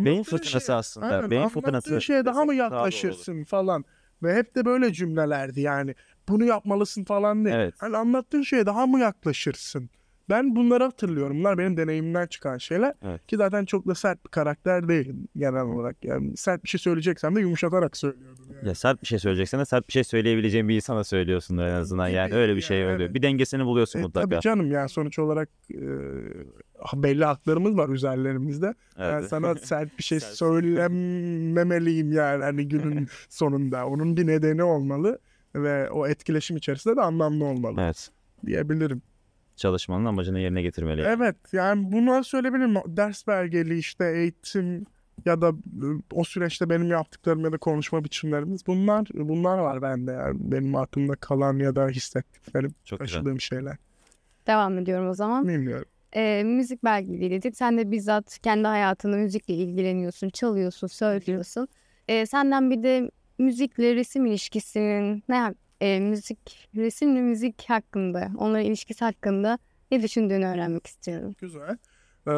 [SPEAKER 1] Beyin fırtınası şey, aslında. Aynen, beyin fırtınası. şeye daha mı yaklaşırsın daha falan. Ve hep de böyle cümlelerdi yani. Bunu yapmalısın falan diye. Evet. Hani anlattığın şeye daha mı yaklaşırsın? Ben bunları hatırlıyorum. Bunlar benim deneyimimden çıkan şeyler. Evet. Ki zaten çok da sert bir karakter değil genel olarak. Yani sert bir şey söyleyeceksem de yumuşatarak söylüyordum.
[SPEAKER 3] Yani. Ya sert bir şey söyleyeceksen de sert bir şey söyleyebileceğim bir insana söylüyorsun en azından. Yani öyle bir şey yani, oluyor. Bir dengesini buluyorsun e, mutlaka. Tabii canım
[SPEAKER 1] yani sonuç olarak e, Ah, belli haklarımız var üzerlerimizde. Evet. Yani sana (laughs) sert bir şey söylememeliyim yani hani günün (laughs) sonunda. Onun bir nedeni olmalı ve o etkileşim içerisinde de anlamlı olmalı. Evet. Diyebilirim.
[SPEAKER 3] Çalışmanın amacını yerine getirmeli.
[SPEAKER 1] Evet yani bunu söyleyebilirim. Ders belgeli işte eğitim ya da ıı, o süreçte benim yaptıklarım ya da konuşma biçimlerimiz bunlar bunlar var bende yani benim aklımda kalan ya da hissettiklerim Çok taşıdığım güzel. şeyler.
[SPEAKER 2] Devam ediyorum o zaman. Bilmiyorum e, müzik belgeliği dedik. Sen de bizzat kendi hayatını müzikle ilgileniyorsun, çalıyorsun, söylüyorsun. E, senden bir de müzikle resim ilişkisinin ne e, müzik resimle müzik hakkında, onların ilişkisi hakkında ne düşündüğünü öğrenmek istiyorum.
[SPEAKER 1] Güzel. Ee,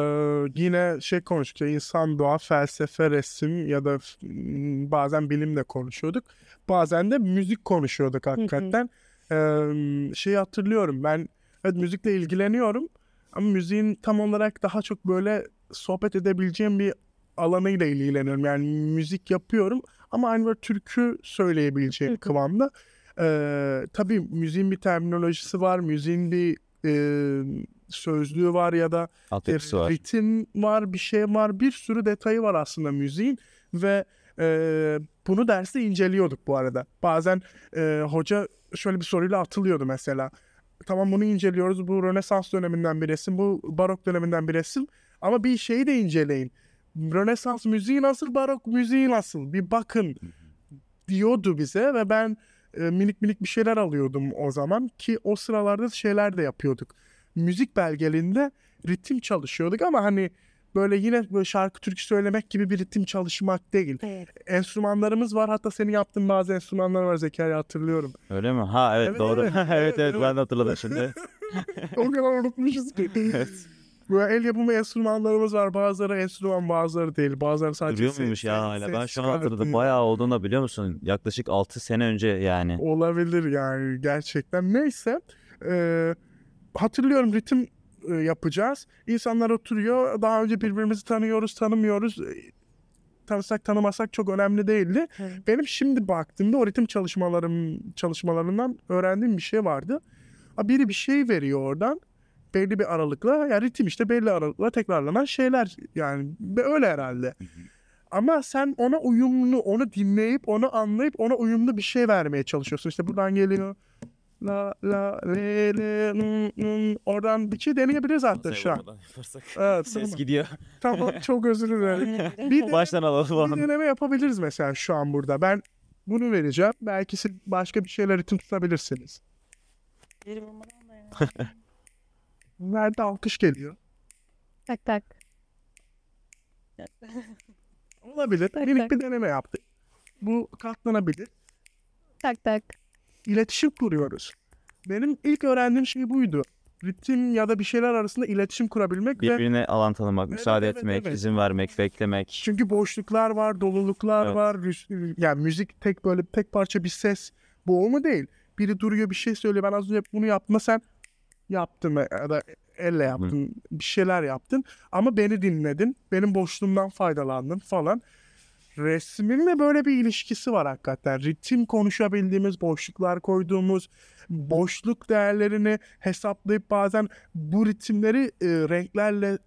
[SPEAKER 1] yine şey konuştuk ya insan doğa, felsefe, resim ya da bazen bilimle konuşuyorduk. Bazen de müzik konuşuyorduk hakikaten. ee, şeyi hatırlıyorum ben evet müzikle ilgileniyorum ama müziğin tam olarak daha çok böyle sohbet edebileceğim bir alanıyla ilgileniyorum. Yani müzik yapıyorum ama aynı böyle türkü söyleyebileceğim kıvamda. Ee, tabii müziğin bir terminolojisi var, müziğin bir e, sözlüğü var ya da e, var. ritim var, bir şey var. Bir sürü detayı var aslında müziğin ve e, bunu derste inceliyorduk bu arada. Bazen e, hoca şöyle bir soruyla atılıyordu mesela tamam bunu inceliyoruz. Bu Rönesans döneminden bir resim, bu Barok döneminden bir resim. Ama bir şeyi de inceleyin. Rönesans müziği nasıl, Barok müziği nasıl? Bir bakın diyordu bize ve ben e, minik minik bir şeyler alıyordum o zaman ki o sıralarda şeyler de yapıyorduk. Müzik belgelinde ritim çalışıyorduk ama hani böyle yine böyle şarkı türkü söylemek gibi bir ritim çalışmak değil. Evet. Enstrümanlarımız var. Hatta senin yaptığın bazı enstrümanlar var Zekeriya hatırlıyorum.
[SPEAKER 3] Öyle mi? Ha evet, evet doğru. Evet (laughs) evet, evet evet ben de hatırladım şimdi.
[SPEAKER 1] (laughs) o kadar unutmuşuz ki. (laughs) evet. Böyle el yapımı enstrümanlarımız var. Bazıları enstrüman bazıları değil. Bazıları sadece Duruyor muymuş
[SPEAKER 3] ya hala? Ben şu an hatırladım. Bayağı olduğunda biliyor musun? Yaklaşık 6 sene önce yani.
[SPEAKER 1] Olabilir yani gerçekten. Neyse. Ee, hatırlıyorum ritim e, yapacağız. İnsanlar oturuyor. Daha önce birbirimizi tanıyoruz, tanımıyoruz. E, tanısak tanımasak çok önemli değildi. Evet. Benim şimdi baktığımda o ritim çalışmalarım çalışmalarından öğrendiğim bir şey vardı. Biri bir şey veriyor oradan belli bir aralıkla yani ritim işte belli aralıkla tekrarlanan şeyler yani öyle herhalde. Hı hı. Ama sen ona uyumlu, onu dinleyip, onu anlayıp, ona uyumlu bir şey vermeye çalışıyorsun. İşte buradan geliyor, la la re re Oradan bir şey deneyebiliriz artık şu an.
[SPEAKER 3] Evet, (laughs) Ses gidiyor.
[SPEAKER 1] Tamam çok özür dilerim. Bir de, Baştan alalım. Bir deneme yapabiliriz mesela şu an burada. Ben bunu vereceğim. Belki siz başka bir şeyler için tutabilirsiniz.
[SPEAKER 2] Geri bulmadan
[SPEAKER 1] da ya. (laughs) Nerede alkış geliyor? Tak tak. Olabilir. Tak, Minik tak. bir deneme yaptık. Bu katlanabilir. Tak tak iletişim kuruyoruz. Benim ilk öğrendiğim şey buydu. Ritim ya da bir şeyler arasında iletişim kurabilmek
[SPEAKER 3] birbirine ve... alan tanımak, evet, müsaade evet, etmek, evet. izin vermek, beklemek. Çünkü boşluklar var, doluluklar evet.
[SPEAKER 1] var. Yani müzik tek böyle tek parça bir ses boğumu değil. Biri duruyor bir şey söylüyor. Ben az önce bunu yapma sen yaptım ya da elle yaptın, Hı. bir şeyler yaptın ama beni dinledin, benim boşluğumdan faydalandın falan resminle böyle bir ilişkisi var hakikaten. Ritim konuşabildiğimiz, boşluklar koyduğumuz, boşluk değerlerini hesaplayıp bazen bu ritimleri e, renklerle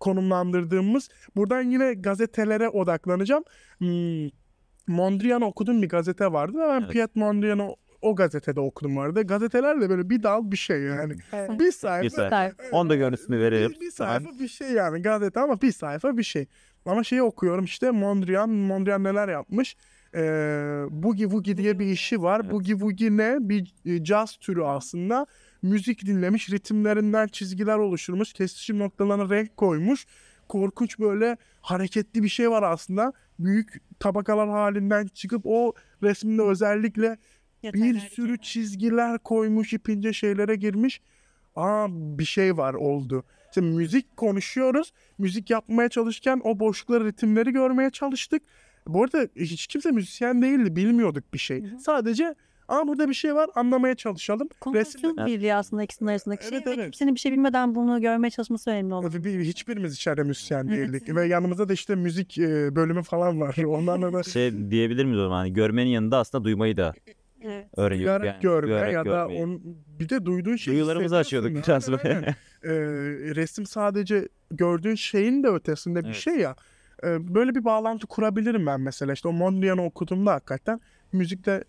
[SPEAKER 1] konumlandırdığımız. Buradan yine gazetelere odaklanacağım. Hmm, Mondrian okudum bir gazete vardı ve ben evet. Piet Mondrian'ı o gazetede okudum vardı. Gazeteler de böyle bir dal bir şey yani. (laughs) Evet. Bir sayfa. Bir sayfa.
[SPEAKER 3] Onun da görüntüsünü verelim. Bir, bir sayfa
[SPEAKER 1] bir şey yani gazete ama bir sayfa bir şey. Ama şeyi okuyorum işte Mondrian, Mondrian neler yapmış? E, Boogie Woogie diye bir işi var. Evet. Boogie Woogie ne? Bir caz e, türü aslında. Müzik dinlemiş, ritimlerinden çizgiler oluşturmuş, kesişim noktalarına renk koymuş. Korkunç böyle hareketli bir şey var aslında. Büyük tabakalar halinden çıkıp o resminde özellikle Yeterler bir sürü çizgiler koymuş, ipince şeylere girmiş. Aa bir şey var oldu. İşte müzik konuşuyoruz. Müzik yapmaya çalışırken o boşlukları, ritimleri görmeye çalıştık. Bu arada hiç kimse müzisyen değildi. Bilmiyorduk bir şey. Hı hı. Sadece ama burada bir şey var anlamaya çalışalım. Konsantrasyon
[SPEAKER 2] Resim... birliği aslında ikisinin arasındaki evet, şey. Evet. Ve kimsenin bir şey bilmeden bunu görmeye
[SPEAKER 1] çalışması önemli olur. Evet, hiçbirimiz içeride müzisyen değildik. Ve yanımızda da işte müzik bölümü falan var. (laughs) Onlarla da... Şey diyebilir miyiz
[SPEAKER 3] o zaman? Hani görmenin yanında aslında duymayı da Evet. Öğreniyor. yani, görme duyarak ya da görmeyi.
[SPEAKER 1] bir de duyduğun şeyi Duyularımızı açıyorduk ya. biraz böyle. Yani, (laughs) e, ee, resim sadece gördüğün şeyin de ötesinde evet. bir şey ya. E, böyle bir bağlantı kurabilirim ben mesela. İşte o Mondrian'ı okuduğumda hakikaten müzikte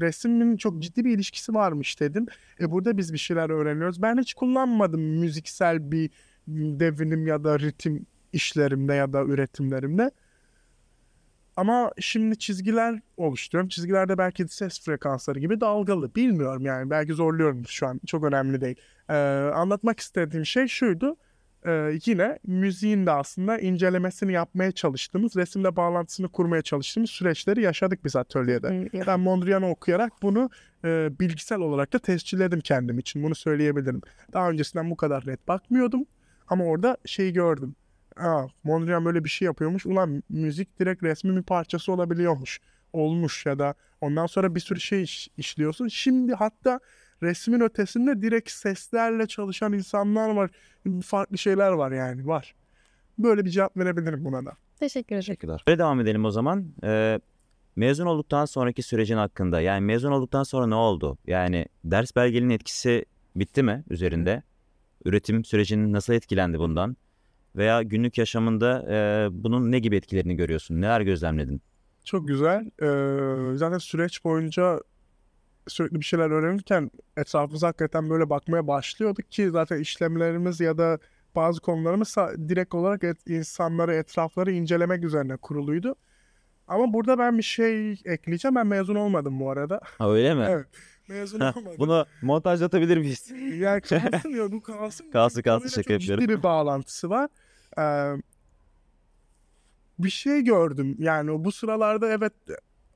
[SPEAKER 1] resmin çok ciddi bir ilişkisi varmış dedim. E burada biz bir şeyler öğreniyoruz. Ben hiç kullanmadım müziksel bir devinim ya da ritim işlerimde ya da üretimlerimde. Ama şimdi çizgiler oluşturuyorum. Çizgilerde belki ses frekansları gibi dalgalı. Bilmiyorum yani. Belki zorluyorum şu an. Çok önemli değil. Ee, anlatmak istediğim şey şuydu. Ee, yine müziğin de aslında incelemesini yapmaya çalıştığımız, resimle bağlantısını kurmaya çalıştığımız süreçleri yaşadık biz atölyede. Ben Mondrian'ı okuyarak bunu e, bilgisel olarak da tescilledim kendim için. Bunu söyleyebilirim. Daha öncesinden bu kadar net bakmıyordum. Ama orada şeyi gördüm ha, Mondrian böyle bir şey yapıyormuş. Ulan müzik direkt resmin bir parçası olabiliyormuş. Olmuş ya da ondan sonra bir sürü şey iş, işliyorsun. Şimdi hatta resmin ötesinde direkt seslerle çalışan insanlar var. Farklı şeyler var yani var. Böyle bir cevap verebilirim buna da. Teşekkür ederim.
[SPEAKER 3] Teşekkürler. Böyle devam edelim o zaman. Ee, mezun olduktan sonraki sürecin hakkında yani mezun olduktan sonra ne oldu? Yani ders belgenin etkisi bitti mi üzerinde? Üretim sürecinin nasıl etkilendi bundan? veya günlük yaşamında e, bunun ne gibi etkilerini görüyorsun? Neler gözlemledin?
[SPEAKER 1] Çok güzel. Ee, zaten süreç boyunca sürekli bir şeyler öğrenirken etrafımıza hakikaten böyle bakmaya başlıyorduk ki zaten işlemlerimiz ya da bazı konularımız direkt olarak et, insanları, etrafları incelemek üzerine kuruluydu. Ama burada ben bir şey ekleyeceğim. Ben mezun olmadım bu arada.
[SPEAKER 3] Ha öyle mi? evet. Mezun olmadım. Bunu montajlatabilir miyiz?
[SPEAKER 1] ya kalsın ya bu kalsın.
[SPEAKER 3] kalsın kalsın şaka yapıyorum.
[SPEAKER 1] bir bağlantısı var. Ee, bir şey gördüm. Yani bu sıralarda evet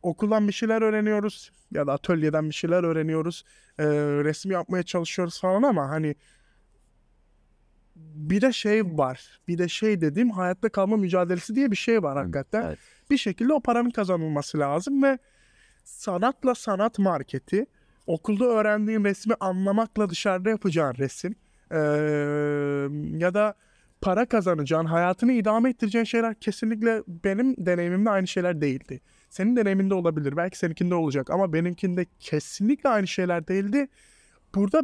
[SPEAKER 1] okuldan bir şeyler öğreniyoruz ya da atölyeden bir şeyler öğreniyoruz. Ee, resim yapmaya çalışıyoruz falan ama hani bir de şey var. Bir de şey dediğim hayatta kalma mücadelesi diye bir şey var hakikaten. Evet. Bir şekilde o paranın kazanılması lazım ve sanatla sanat marketi okulda öğrendiğin resmi anlamakla dışarıda yapacağın resim ee, ya da para kazanacağın, hayatını idame ettireceğin şeyler kesinlikle benim deneyimimde aynı şeyler değildi. Senin deneyiminde olabilir, belki seninkinde olacak ama benimkinde kesinlikle aynı şeyler değildi. Burada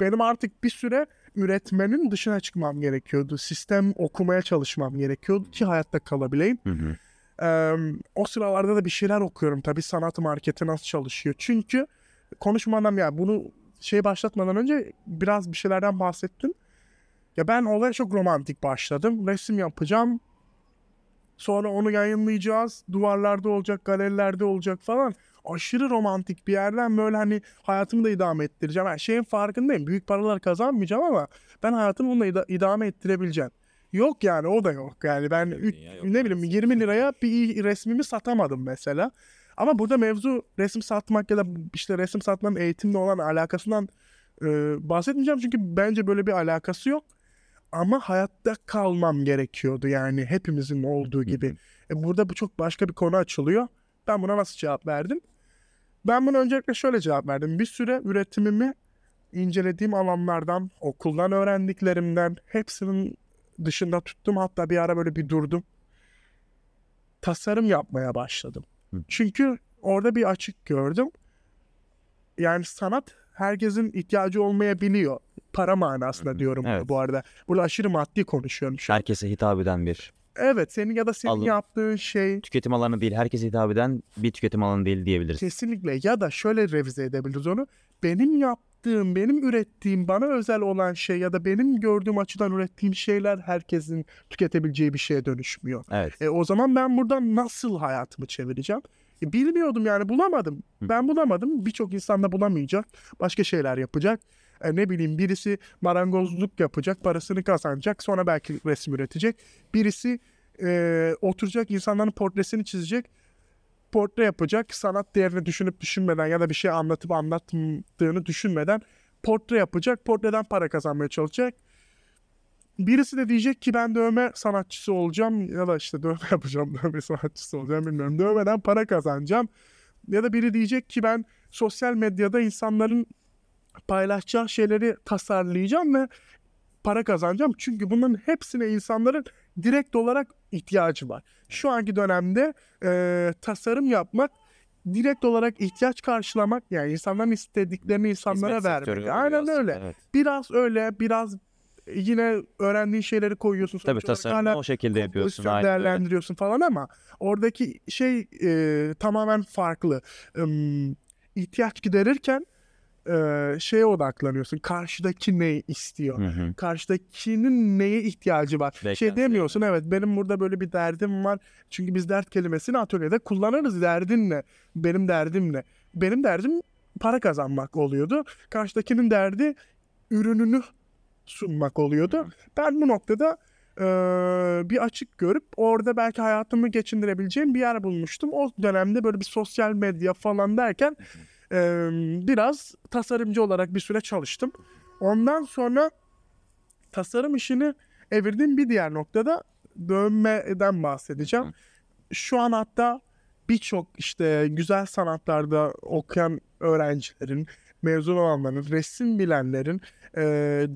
[SPEAKER 1] benim artık bir süre üretmenin dışına çıkmam gerekiyordu. Sistem okumaya çalışmam gerekiyordu ki hayatta kalabileyim. Hı hı. Ee, o sıralarda da bir şeyler okuyorum tabii sanat marketi nasıl çalışıyor. Çünkü konuşmadan ya yani bunu şey başlatmadan önce biraz bir şeylerden bahsettim. Ya ben olaya çok romantik başladım. Resim yapacağım. Sonra onu yayınlayacağız. Duvarlarda olacak, galerilerde olacak falan. Aşırı romantik bir yerden böyle hani hayatımı da idame ettireceğim. Yani şeyin farkındayım. Büyük paralar kazanmayacağım ama ben hayatımı onunla id- idame ettirebileceğim. Yok yani o da yok. Yani ben üç, ne bileyim 20 liraya (laughs) bir resmimi satamadım mesela. Ama burada mevzu resim satmak ya da işte resim satmanın eğitimle olan alakasından e, bahsetmeyeceğim. Çünkü bence böyle bir alakası yok ama hayatta kalmam gerekiyordu yani hepimizin olduğu gibi. E burada bu çok başka bir konu açılıyor. Ben buna nasıl cevap verdim? Ben buna öncelikle şöyle cevap verdim. Bir süre üretimimi incelediğim alanlardan, okuldan öğrendiklerimden hepsinin dışında tuttum. Hatta bir ara böyle bir durdum. Tasarım yapmaya başladım. Çünkü orada bir açık gördüm. Yani sanat herkesin ihtiyacı olmayabiliyor para manasında diyorum evet. bu arada. Burada aşırı maddi konuşuyorum şu an. Herkese hitap eden bir. Evet senin ya da senin Alın. yaptığın şey. Tüketim alanı değil herkese hitap eden bir
[SPEAKER 3] tüketim alanı değil diyebiliriz.
[SPEAKER 1] Kesinlikle ya da şöyle revize edebiliriz onu. Benim yaptığım, benim ürettiğim, bana özel olan şey ya da benim gördüğüm açıdan ürettiğim şeyler herkesin tüketebileceği bir şeye dönüşmüyor. Evet. E, o zaman ben buradan nasıl hayatımı çevireceğim? E, bilmiyordum yani bulamadım. Ben bulamadım. Birçok insan da bulamayacak. Başka şeyler yapacak. E, ne bileyim birisi marangozluk yapacak, parasını kazanacak, sonra belki resim üretecek. Birisi e, oturacak, insanların portresini çizecek, portre yapacak, sanat değerini düşünüp düşünmeden ya da bir şey anlatıp anlattığını düşünmeden portre yapacak, portreden para kazanmaya çalışacak. Birisi de diyecek ki ben dövme sanatçısı olacağım ya da işte dövme (laughs) yapacağım, dövme sanatçısı olacağım bilmiyorum. Dövmeden para kazanacağım. Ya da biri diyecek ki ben sosyal medyada insanların paylaşacağı şeyleri tasarlayacağım ve para kazanacağım. Çünkü bunların hepsine insanların direkt olarak ihtiyacı var. Şu anki dönemde e, tasarım yapmak direkt olarak ihtiyaç karşılamak yani insanların istediklerini insanlara Hizmet vermek. Aynen biraz, öyle. Evet. Biraz öyle, biraz yine öğrendiğin şeyleri koyuyorsun. Tabii
[SPEAKER 3] tasarımı o şekilde yapıyorsun. Aynen değerlendiriyorsun
[SPEAKER 1] öyle. falan ama oradaki şey e, tamamen farklı. E, ihtiyaç giderirken e, şeye odaklanıyorsun. Karşıdaki ne istiyor? Hı hı. Karşıdakinin neye ihtiyacı var? Beklenti. Şey demiyorsun evet benim burada böyle bir derdim var. Çünkü biz dert kelimesini atölyede kullanırız. Derdin ne? Benim derdim ne? Benim derdim para kazanmak oluyordu. Karşıdakinin derdi ürününü sunmak oluyordu. Ben bu noktada bir açık görüp orada belki hayatımı geçindirebileceğim bir yer bulmuştum. O dönemde böyle bir sosyal medya falan derken e, biraz tasarımcı olarak bir süre çalıştım. Ondan sonra tasarım işini evirdiğim bir diğer noktada dövmeden bahsedeceğim. Şu an hatta birçok işte güzel sanatlarda okuyan öğrencilerin, mezun olanların, resim bilenlerin e,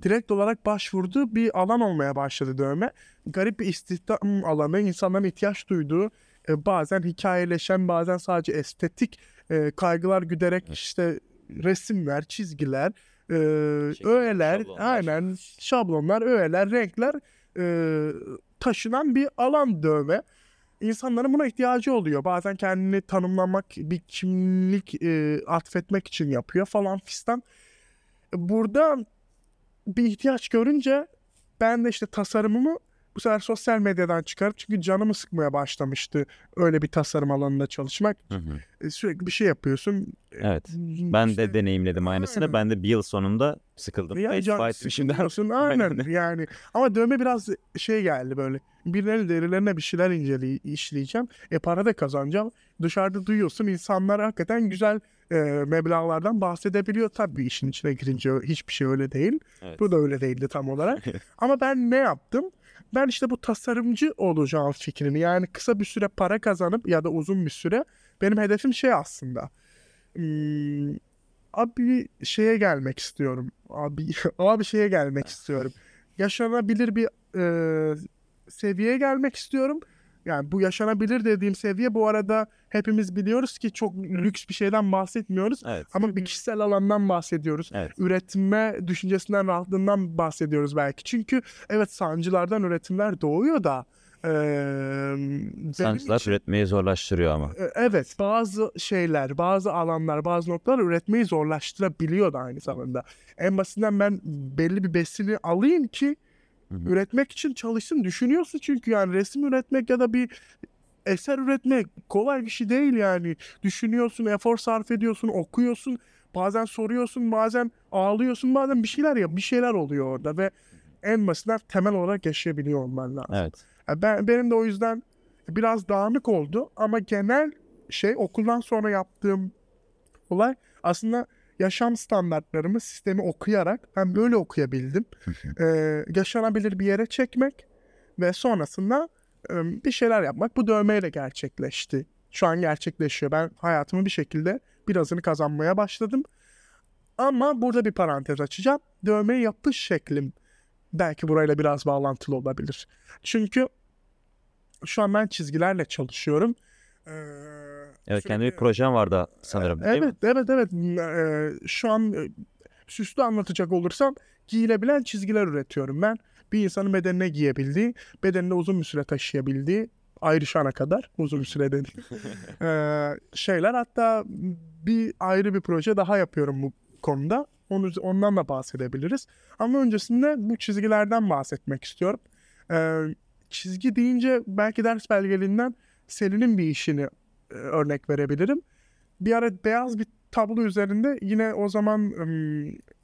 [SPEAKER 1] direkt olarak başvurduğu bir alan olmaya başladı dövme. Garip bir istihdam alanı, insanların ihtiyaç duyduğu e, bazen hikayeleşen bazen sadece estetik e, kaygılar güderek evet. işte resimler, çizgiler, e, Şekil, öğeler, şablonlar. aynen şablonlar, öğeler, renkler e, taşınan bir alan dövme. İnsanların buna ihtiyacı oluyor. Bazen kendini tanımlamak, bir kimlik e, atfetmek için yapıyor falan fistan. Burada bir ihtiyaç görünce ben de işte tasarımımı bu sefer sosyal medyadan çıkarıp çünkü canımı sıkmaya başlamıştı öyle bir tasarım alanında çalışmak. Hı hı. E, sürekli bir şey yapıyorsun.
[SPEAKER 3] E, evet. Ben de deneyimledim aynısını. Aynen. Ben de bir yıl sonunda sıkıldım. Ya Hiç can
[SPEAKER 1] sıkıyorsun (laughs) aynen yani. Ama dövme biraz şey geldi böyle. Birilerinin derilerine bir şeyler inceli işleyeceğim. E para da kazanacağım. Dışarıda duyuyorsun insanlar hakikaten güzel e, meblağlardan bahsedebiliyor. Tabii işin içine girince hiçbir şey öyle değil. Evet. Bu da öyle değildi tam olarak. (laughs) Ama ben ne yaptım? ben işte bu tasarımcı olacağım fikrini yani kısa bir süre para kazanıp ya da uzun bir süre benim hedefim şey aslında. Hmm, abi şeye gelmek istiyorum. Abi (laughs) abi şeye gelmek istiyorum. Yaşanabilir bir e, seviyeye gelmek istiyorum yani bu yaşanabilir dediğim seviye bu arada hepimiz biliyoruz ki çok lüks bir şeyden bahsetmiyoruz. Evet. Ama bir kişisel alandan bahsediyoruz. Evet. Üretme düşüncesinden, rahatlığından bahsediyoruz belki. Çünkü evet sancılardan üretimler doğuyor da ee,
[SPEAKER 3] Sancılar için, üretmeyi zorlaştırıyor ama.
[SPEAKER 1] E, evet bazı şeyler, bazı alanlar, bazı noktalar üretmeyi zorlaştırabiliyor da aynı zamanda. En basitinden ben belli bir besini alayım ki Hı-hı. Üretmek için çalışsın düşünüyorsun çünkü yani resim üretmek ya da bir eser üretmek kolay bir şey değil yani. Düşünüyorsun, efor sarf ediyorsun, okuyorsun. Bazen soruyorsun, bazen ağlıyorsun, bazen bir şeyler ya bir şeyler oluyor orada ve en basitler temel olarak yaşayabiliyor olman lazım. Evet. Yani ben, benim de o yüzden biraz dağınık oldu ama genel şey okuldan sonra yaptığım olay aslında yaşam standartlarımı sistemi okuyarak ben böyle okuyabildim. e, yaşanabilir bir yere çekmek ve sonrasında e, bir şeyler yapmak bu dövmeyle gerçekleşti. Şu an gerçekleşiyor. Ben hayatımı bir şekilde birazını kazanmaya başladım. Ama burada bir parantez açacağım. Dövme yapış şeklim belki burayla biraz bağlantılı olabilir. Çünkü şu an ben çizgilerle çalışıyorum
[SPEAKER 3] Evet kendi bir projem vardı sanırım. Değil evet,
[SPEAKER 1] evet evet evet. Şu an süslü anlatacak olursam giyilebilen çizgiler üretiyorum ben. Bir insanın bedenine giyebildiği, bedenine uzun bir süre taşıyabildiği, ayrışana kadar uzun bir süre dedi. (laughs) ee, şeyler hatta bir ayrı bir proje daha yapıyorum bu konuda. Onu, ondan da bahsedebiliriz. Ama öncesinde bu çizgilerden bahsetmek istiyorum. Ee, çizgi deyince belki ders belgeliğinden Selin'in bir işini e, örnek verebilirim. Bir ara beyaz bir tablo üzerinde yine o zaman e,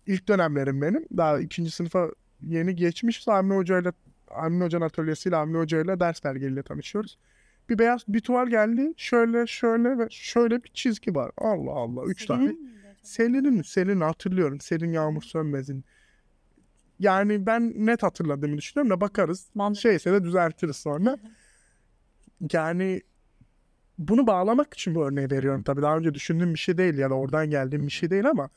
[SPEAKER 1] ilk dönemlerim benim. Daha ikinci sınıfa yeni geçmiş. Avni hocayla ile Avni Hoca'nın atölyesiyle Avni hocayla ile ders dergileriyle tanışıyoruz. Bir beyaz bir tuval geldi. Şöyle şöyle ve şöyle bir çizgi var. Allah Allah. Üç Selin'in tane. Selin'in mi? Selin hatırlıyorum. Selin Yağmur Sönmez'in. Yani ben net hatırladığımı düşünüyorum da bakarız. Mantıklı. Şeyse de düzeltiriz sonra. (laughs) Yani bunu bağlamak için bu örneği veriyorum tabii. Daha önce düşündüğüm bir şey değil ya da oradan geldiğim bir şey değil ama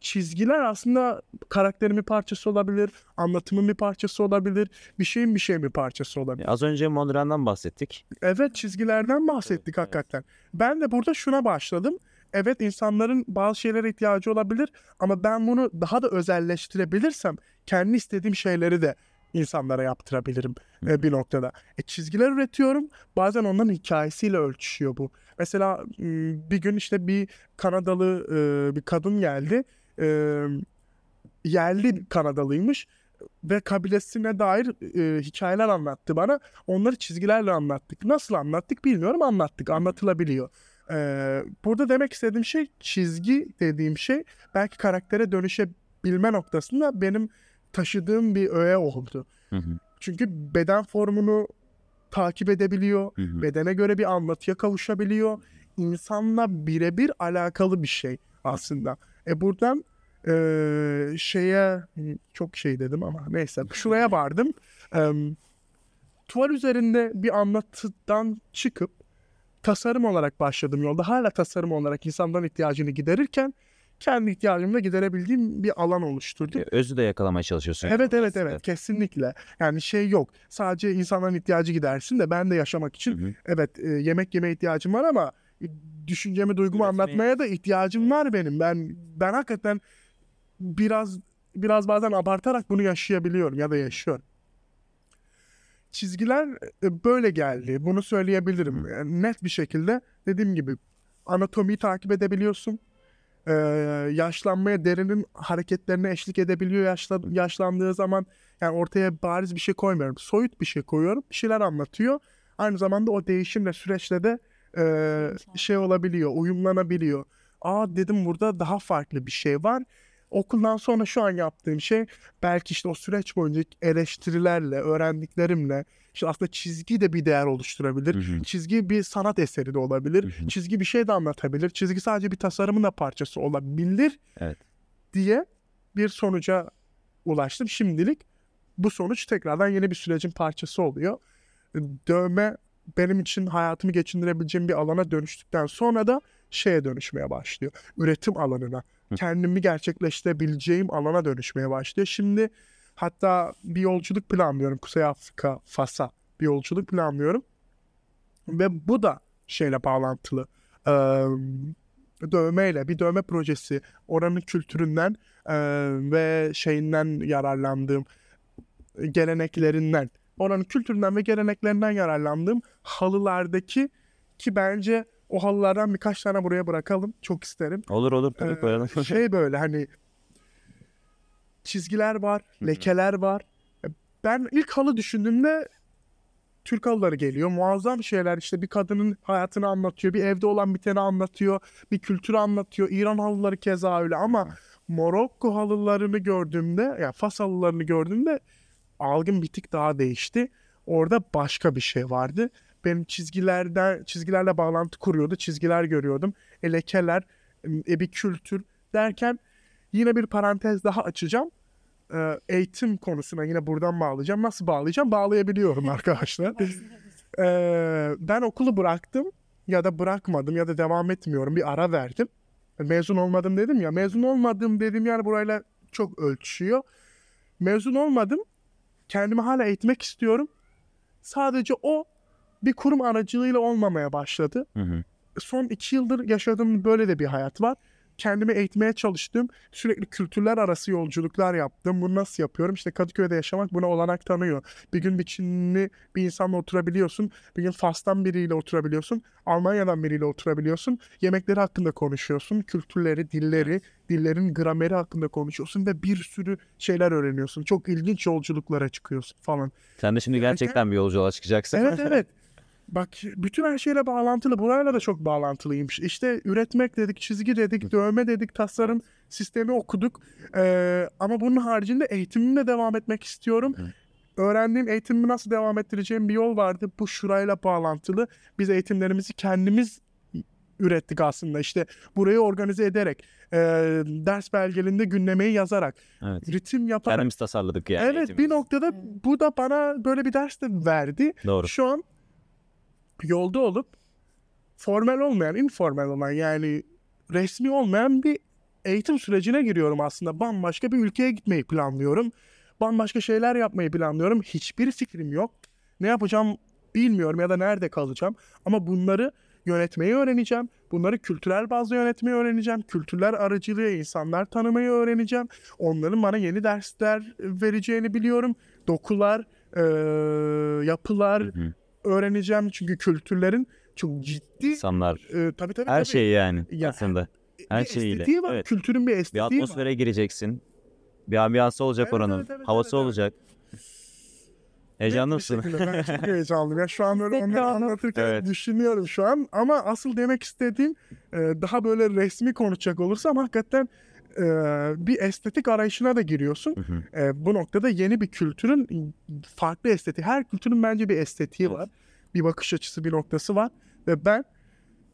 [SPEAKER 1] çizgiler aslında karakterimin bir parçası olabilir, anlatımın bir parçası olabilir, bir şeyin bir şeyin bir parçası olabilir. Az
[SPEAKER 3] önce Mondrian'dan bahsettik.
[SPEAKER 1] Evet çizgilerden bahsettik evet, hakikaten. Evet. Ben de burada şuna başladım. Evet insanların bazı şeylere ihtiyacı olabilir ama ben bunu daha da özelleştirebilirsem kendi istediğim şeyleri de insanlara yaptırabilirim e, bir noktada. E, çizgiler üretiyorum. Bazen onların hikayesiyle ölçüşüyor bu. Mesela bir gün işte bir Kanadalı e, bir kadın geldi. E, yerli Kanadalıymış ve kabilesine dair e, hikayeler anlattı bana. Onları çizgilerle anlattık. Nasıl anlattık bilmiyorum anlattık. Anlatılabiliyor. E, burada demek istediğim şey çizgi dediğim şey belki karaktere dönüşebilme noktasında benim taşıdığım bir öğe oldu. Hı hı. Çünkü beden formunu takip edebiliyor. Hı hı. Bedene göre bir anlatıya kavuşabiliyor. İnsanla birebir alakalı bir şey aslında. E buradan e, şeye çok şey dedim ama neyse şuraya vardım. E, tuval üzerinde bir anlatıdan çıkıp tasarım olarak başladım yolda. Hala tasarım olarak insandan ihtiyacını giderirken kendi ihtiyacımı da giderebildiğim bir alan oluşturdum. E,
[SPEAKER 3] özü de yakalamaya çalışıyorsun. Evet
[SPEAKER 1] evet evet kesinlikle. Yani şey yok. Sadece insanların ihtiyacı gidersin de ben de yaşamak için Hı-hı. evet e, yemek yeme ihtiyacım var ama e, düşüncemi, duygumu Üretmeyi... anlatmaya da ihtiyacım var benim. Ben ben hakikaten biraz biraz bazen abartarak bunu yaşayabiliyorum ya da yaşıyorum. Çizgiler böyle geldi. Bunu söyleyebilirim. Yani net bir şekilde dediğim gibi anatomiyi takip edebiliyorsun e, yaşlanmaya derinin hareketlerine eşlik edebiliyor yaşla, yaşlandığı zaman. Yani ortaya bariz bir şey koymuyorum. Soyut bir şey koyuyorum. Bir şeyler anlatıyor. Aynı zamanda o değişimle süreçte de e, şey olabiliyor, uyumlanabiliyor. Aa dedim burada daha farklı bir şey var. Okuldan sonra şu an yaptığım şey belki işte o süreç boyunca eleştirilerle, öğrendiklerimle işte aslında çizgi de bir değer oluşturabilir. Çizgi bir sanat eseri de olabilir. Çizgi bir şey de anlatabilir. Çizgi sadece bir tasarımın da parçası olabilir. Evet. diye bir sonuca ulaştım şimdilik. Bu sonuç tekrardan yeni bir sürecin parçası oluyor. Dövme benim için hayatımı geçindirebileceğim bir alana dönüştükten sonra da şeye dönüşmeye başlıyor. Üretim alanına kendimi gerçekleştirebileceğim alana dönüşmeye başlıyor. Şimdi hatta bir yolculuk planlıyorum Kuzey Afrika, Fas'a bir yolculuk planlıyorum. Ve bu da şeyle bağlantılı. Ee, dövmeyle bir dövme projesi oranın kültüründen e, ve şeyinden yararlandığım geleneklerinden oranın kültüründen ve geleneklerinden yararlandığım halılardaki ki bence o halılardan birkaç tane buraya bırakalım. Çok isterim.
[SPEAKER 3] Olur olur. Tabii ee, (laughs)
[SPEAKER 1] Şey böyle hani çizgiler var, lekeler var. E, ben ilk halı düşündüğümde Türk halıları geliyor. Muazzam şeyler işte bir kadının hayatını anlatıyor, bir evde olan biteni anlatıyor, bir kültürü anlatıyor. İran halıları keza öyle ama Morokko halılarını gördüğümde, ya yani Fas halılarını gördüğümde algım bir tık daha değişti. Orada başka bir şey vardı benim çizgilerden çizgilerle bağlantı kuruyordu. Çizgiler görüyordum. E, lekeler, e, bir kültür derken yine bir parantez daha açacağım. E, eğitim konusuna yine buradan bağlayacağım. Nasıl bağlayacağım? Bağlayabiliyorum arkadaşlar. (laughs) e, ben okulu bıraktım ya da bırakmadım ya da devam etmiyorum. Bir ara verdim. Mezun olmadım dedim ya. Mezun olmadım dedim yani burayla çok ölçüşüyor. Mezun olmadım. Kendimi hala eğitmek istiyorum. Sadece o bir kurum aracılığıyla olmamaya başladı. Hı hı. Son iki yıldır yaşadığım böyle de bir hayat var. Kendimi eğitmeye çalıştım. Sürekli kültürler arası yolculuklar yaptım. Bunu nasıl yapıyorum? İşte Kadıköy'de yaşamak buna olanak tanıyor. Bir gün bir Çinli bir insanla oturabiliyorsun. Bir gün Fas'tan biriyle oturabiliyorsun. Almanya'dan biriyle oturabiliyorsun. Yemekleri hakkında konuşuyorsun. Kültürleri, dilleri, dillerin grameri hakkında konuşuyorsun ve bir sürü şeyler öğreniyorsun. Çok ilginç yolculuklara çıkıyorsun falan.
[SPEAKER 3] Sen de şimdi gerçekten bir yolculuğa çıkacaksın. Evet evet.
[SPEAKER 1] (laughs) Bak bütün her şeyle bağlantılı. Burayla da çok bağlantılıymış. İşte üretmek dedik, çizgi dedik, dövme dedik, tasarım sistemi okuduk. Ee, ama bunun haricinde eğitimimle devam etmek istiyorum. Öğrendiğim eğitimimi nasıl devam ettireceğim bir yol vardı. Bu şurayla bağlantılı. Biz eğitimlerimizi kendimiz ürettik aslında işte burayı organize ederek e, ders belgelerinde günlemeyi yazarak evet. ritim yaparak.
[SPEAKER 3] Kendimiz tasarladık yani. Evet eğitimimiz. bir
[SPEAKER 1] noktada bu da bana böyle bir ders de verdi. Doğru. Şu an yolda olup formal olmayan, informal olan yani resmi olmayan bir eğitim sürecine giriyorum aslında. Bambaşka bir ülkeye gitmeyi planlıyorum. Bambaşka şeyler yapmayı planlıyorum. Hiçbir fikrim yok. Ne yapacağım bilmiyorum ya da nerede kalacağım. Ama bunları yönetmeyi öğreneceğim. Bunları kültürel bazda yönetmeyi öğreneceğim. Kültürler aracılığı insanlar tanımayı öğreneceğim. Onların bana yeni dersler vereceğini biliyorum. Dokular, e, yapılar, hı hı öğreneceğim. Çünkü kültürlerin çok ciddi.
[SPEAKER 3] insanlar.
[SPEAKER 1] E, tabii tabii. Her tabii.
[SPEAKER 3] şey yani, yani aslında. E, her şeyiyle. var. Evet. Kültürün bir estetiği var. Bir atmosfere var. gireceksin. Bir ambiyansı olacak evet, oranın. Evet, evet, Havası evet, olacak. Evet. Heyecanlı mısın? ben çok
[SPEAKER 1] (laughs) heyecanlıyım. Ya şu an böyle onları anlatırken evet. düşünüyorum şu an. Ama asıl demek istediğim e, daha böyle resmi konuşacak olursam hakikaten e, bir estetik arayışına da giriyorsun. Hı hı. E, bu noktada yeni bir kültürün farklı estetiği. Her kültürün bence bir estetiği var. Bir bakış açısı, bir noktası var. Ve ben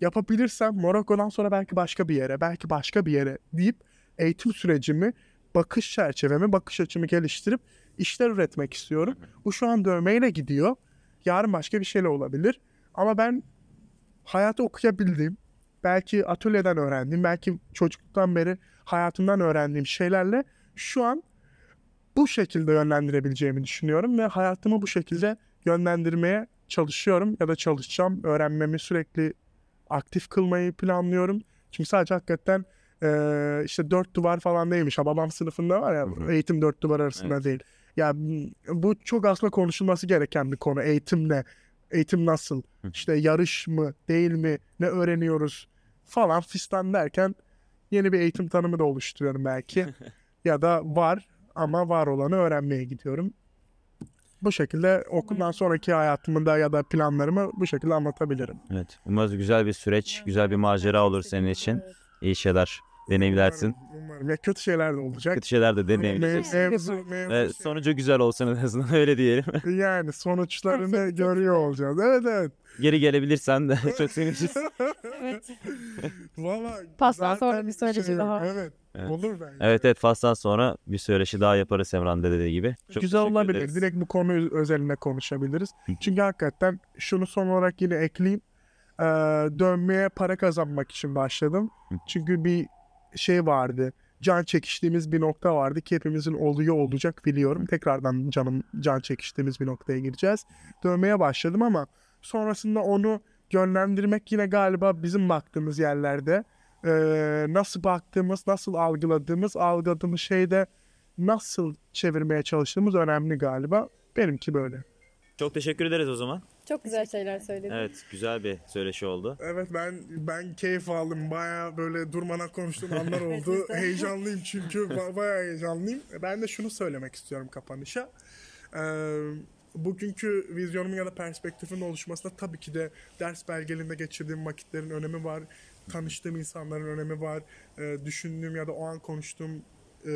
[SPEAKER 1] yapabilirsem Monaco'dan sonra belki başka bir yere, belki başka bir yere deyip eğitim sürecimi, bakış çerçevemi, bakış açımı geliştirip işler üretmek istiyorum. Bu şu an dövmeyle gidiyor. Yarın başka bir şeyle olabilir. Ama ben hayatı okuyabildiğim, belki atölyeden öğrendim, belki çocukluktan beri hayatımdan öğrendiğim şeylerle şu an bu şekilde yönlendirebileceğimi düşünüyorum ve hayatımı bu şekilde yönlendirmeye çalışıyorum ya da çalışacağım. Öğrenmemi sürekli aktif kılmayı planlıyorum. Çünkü sadece hakikaten e, işte dört duvar falan değilmiş. Ha, babam sınıfında var ya eğitim dört duvar arasında evet. değil. Ya bu çok aslında konuşulması gereken bir konu. Eğitimle, eğitim nasıl, işte yarış mı, değil mi, ne öğreniyoruz falan fistan derken Yeni bir eğitim tanımı da oluşturuyorum belki. (laughs) ya da var ama var olanı öğrenmeye gidiyorum. Bu şekilde okuldan sonraki da ya da planlarımı bu şekilde anlatabilirim.
[SPEAKER 3] Evet. Umarız güzel bir süreç, güzel bir macera olur senin için. İyi şeyler deneyimlersin.
[SPEAKER 1] Umarım, umarım. Ya kötü şeyler de olacak. Kötü
[SPEAKER 3] şeyler de hani deneyimlersin. Me- mevzu, mevzu şey. Sonucu güzel olsun en azından (laughs) öyle diyelim. (laughs) Yani sonuçlarını
[SPEAKER 1] görüyor olacağız. Evet evet.
[SPEAKER 3] Geri gelebilirsen de (laughs) çok seviniriz.
[SPEAKER 2] evet. Valla. Pastan sonra bir söyleşi şey, daha. Evet. Evet. Olur
[SPEAKER 3] bence. Evet evet Fas'tan sonra bir söyleşi daha yaparız Emran dediği gibi. Çok Güzel olabilir. Ederiz. Direkt
[SPEAKER 1] bu konu özeline konuşabiliriz. Çünkü hakikaten şunu son olarak yine ekleyeyim. Ee, dönmeye para kazanmak için başladım. Çünkü bir şey vardı. Can çekiştiğimiz bir nokta vardı ki hepimizin oluyor olacak biliyorum. Tekrardan canım can çekiştiğimiz bir noktaya gireceğiz. Dövmeye başladım ama sonrasında onu yönlendirmek yine galiba bizim baktığımız yerlerde e, nasıl baktığımız, nasıl algıladığımız, algıladığımız şeyde nasıl çevirmeye çalıştığımız önemli galiba. Benimki böyle.
[SPEAKER 3] Çok teşekkür ederiz o zaman.
[SPEAKER 1] Çok güzel şeyler söyledin.
[SPEAKER 3] Evet güzel bir söyleşi oldu.
[SPEAKER 1] Evet ben ben keyif aldım. Baya böyle durmadan konuştuğum anlar (laughs) oldu. heyecanlıyım çünkü (laughs) baya heyecanlıyım. Ben de şunu söylemek istiyorum kapanışa. Ee, bugünkü vizyonumun ya da perspektifimin oluşmasında tabii ki de ders belgelerinde geçirdiğim vakitlerin önemi var. Tanıştığım insanların önemi var. Ee, düşündüğüm ya da o an konuştuğum e,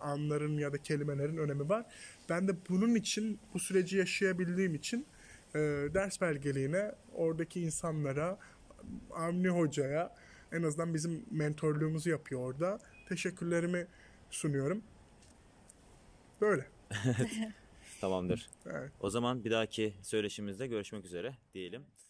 [SPEAKER 1] anların ya da kelimelerin önemi var. Ben de bunun için bu süreci yaşayabildiğim için e, ders belgeliğine oradaki insanlara Avni Hoca'ya en azından bizim mentorluğumuzu yapıyor orada. Teşekkürlerimi sunuyorum. Böyle. (laughs)
[SPEAKER 3] Tamamdır. Evet. O zaman bir dahaki söyleşimizde görüşmek üzere diyelim.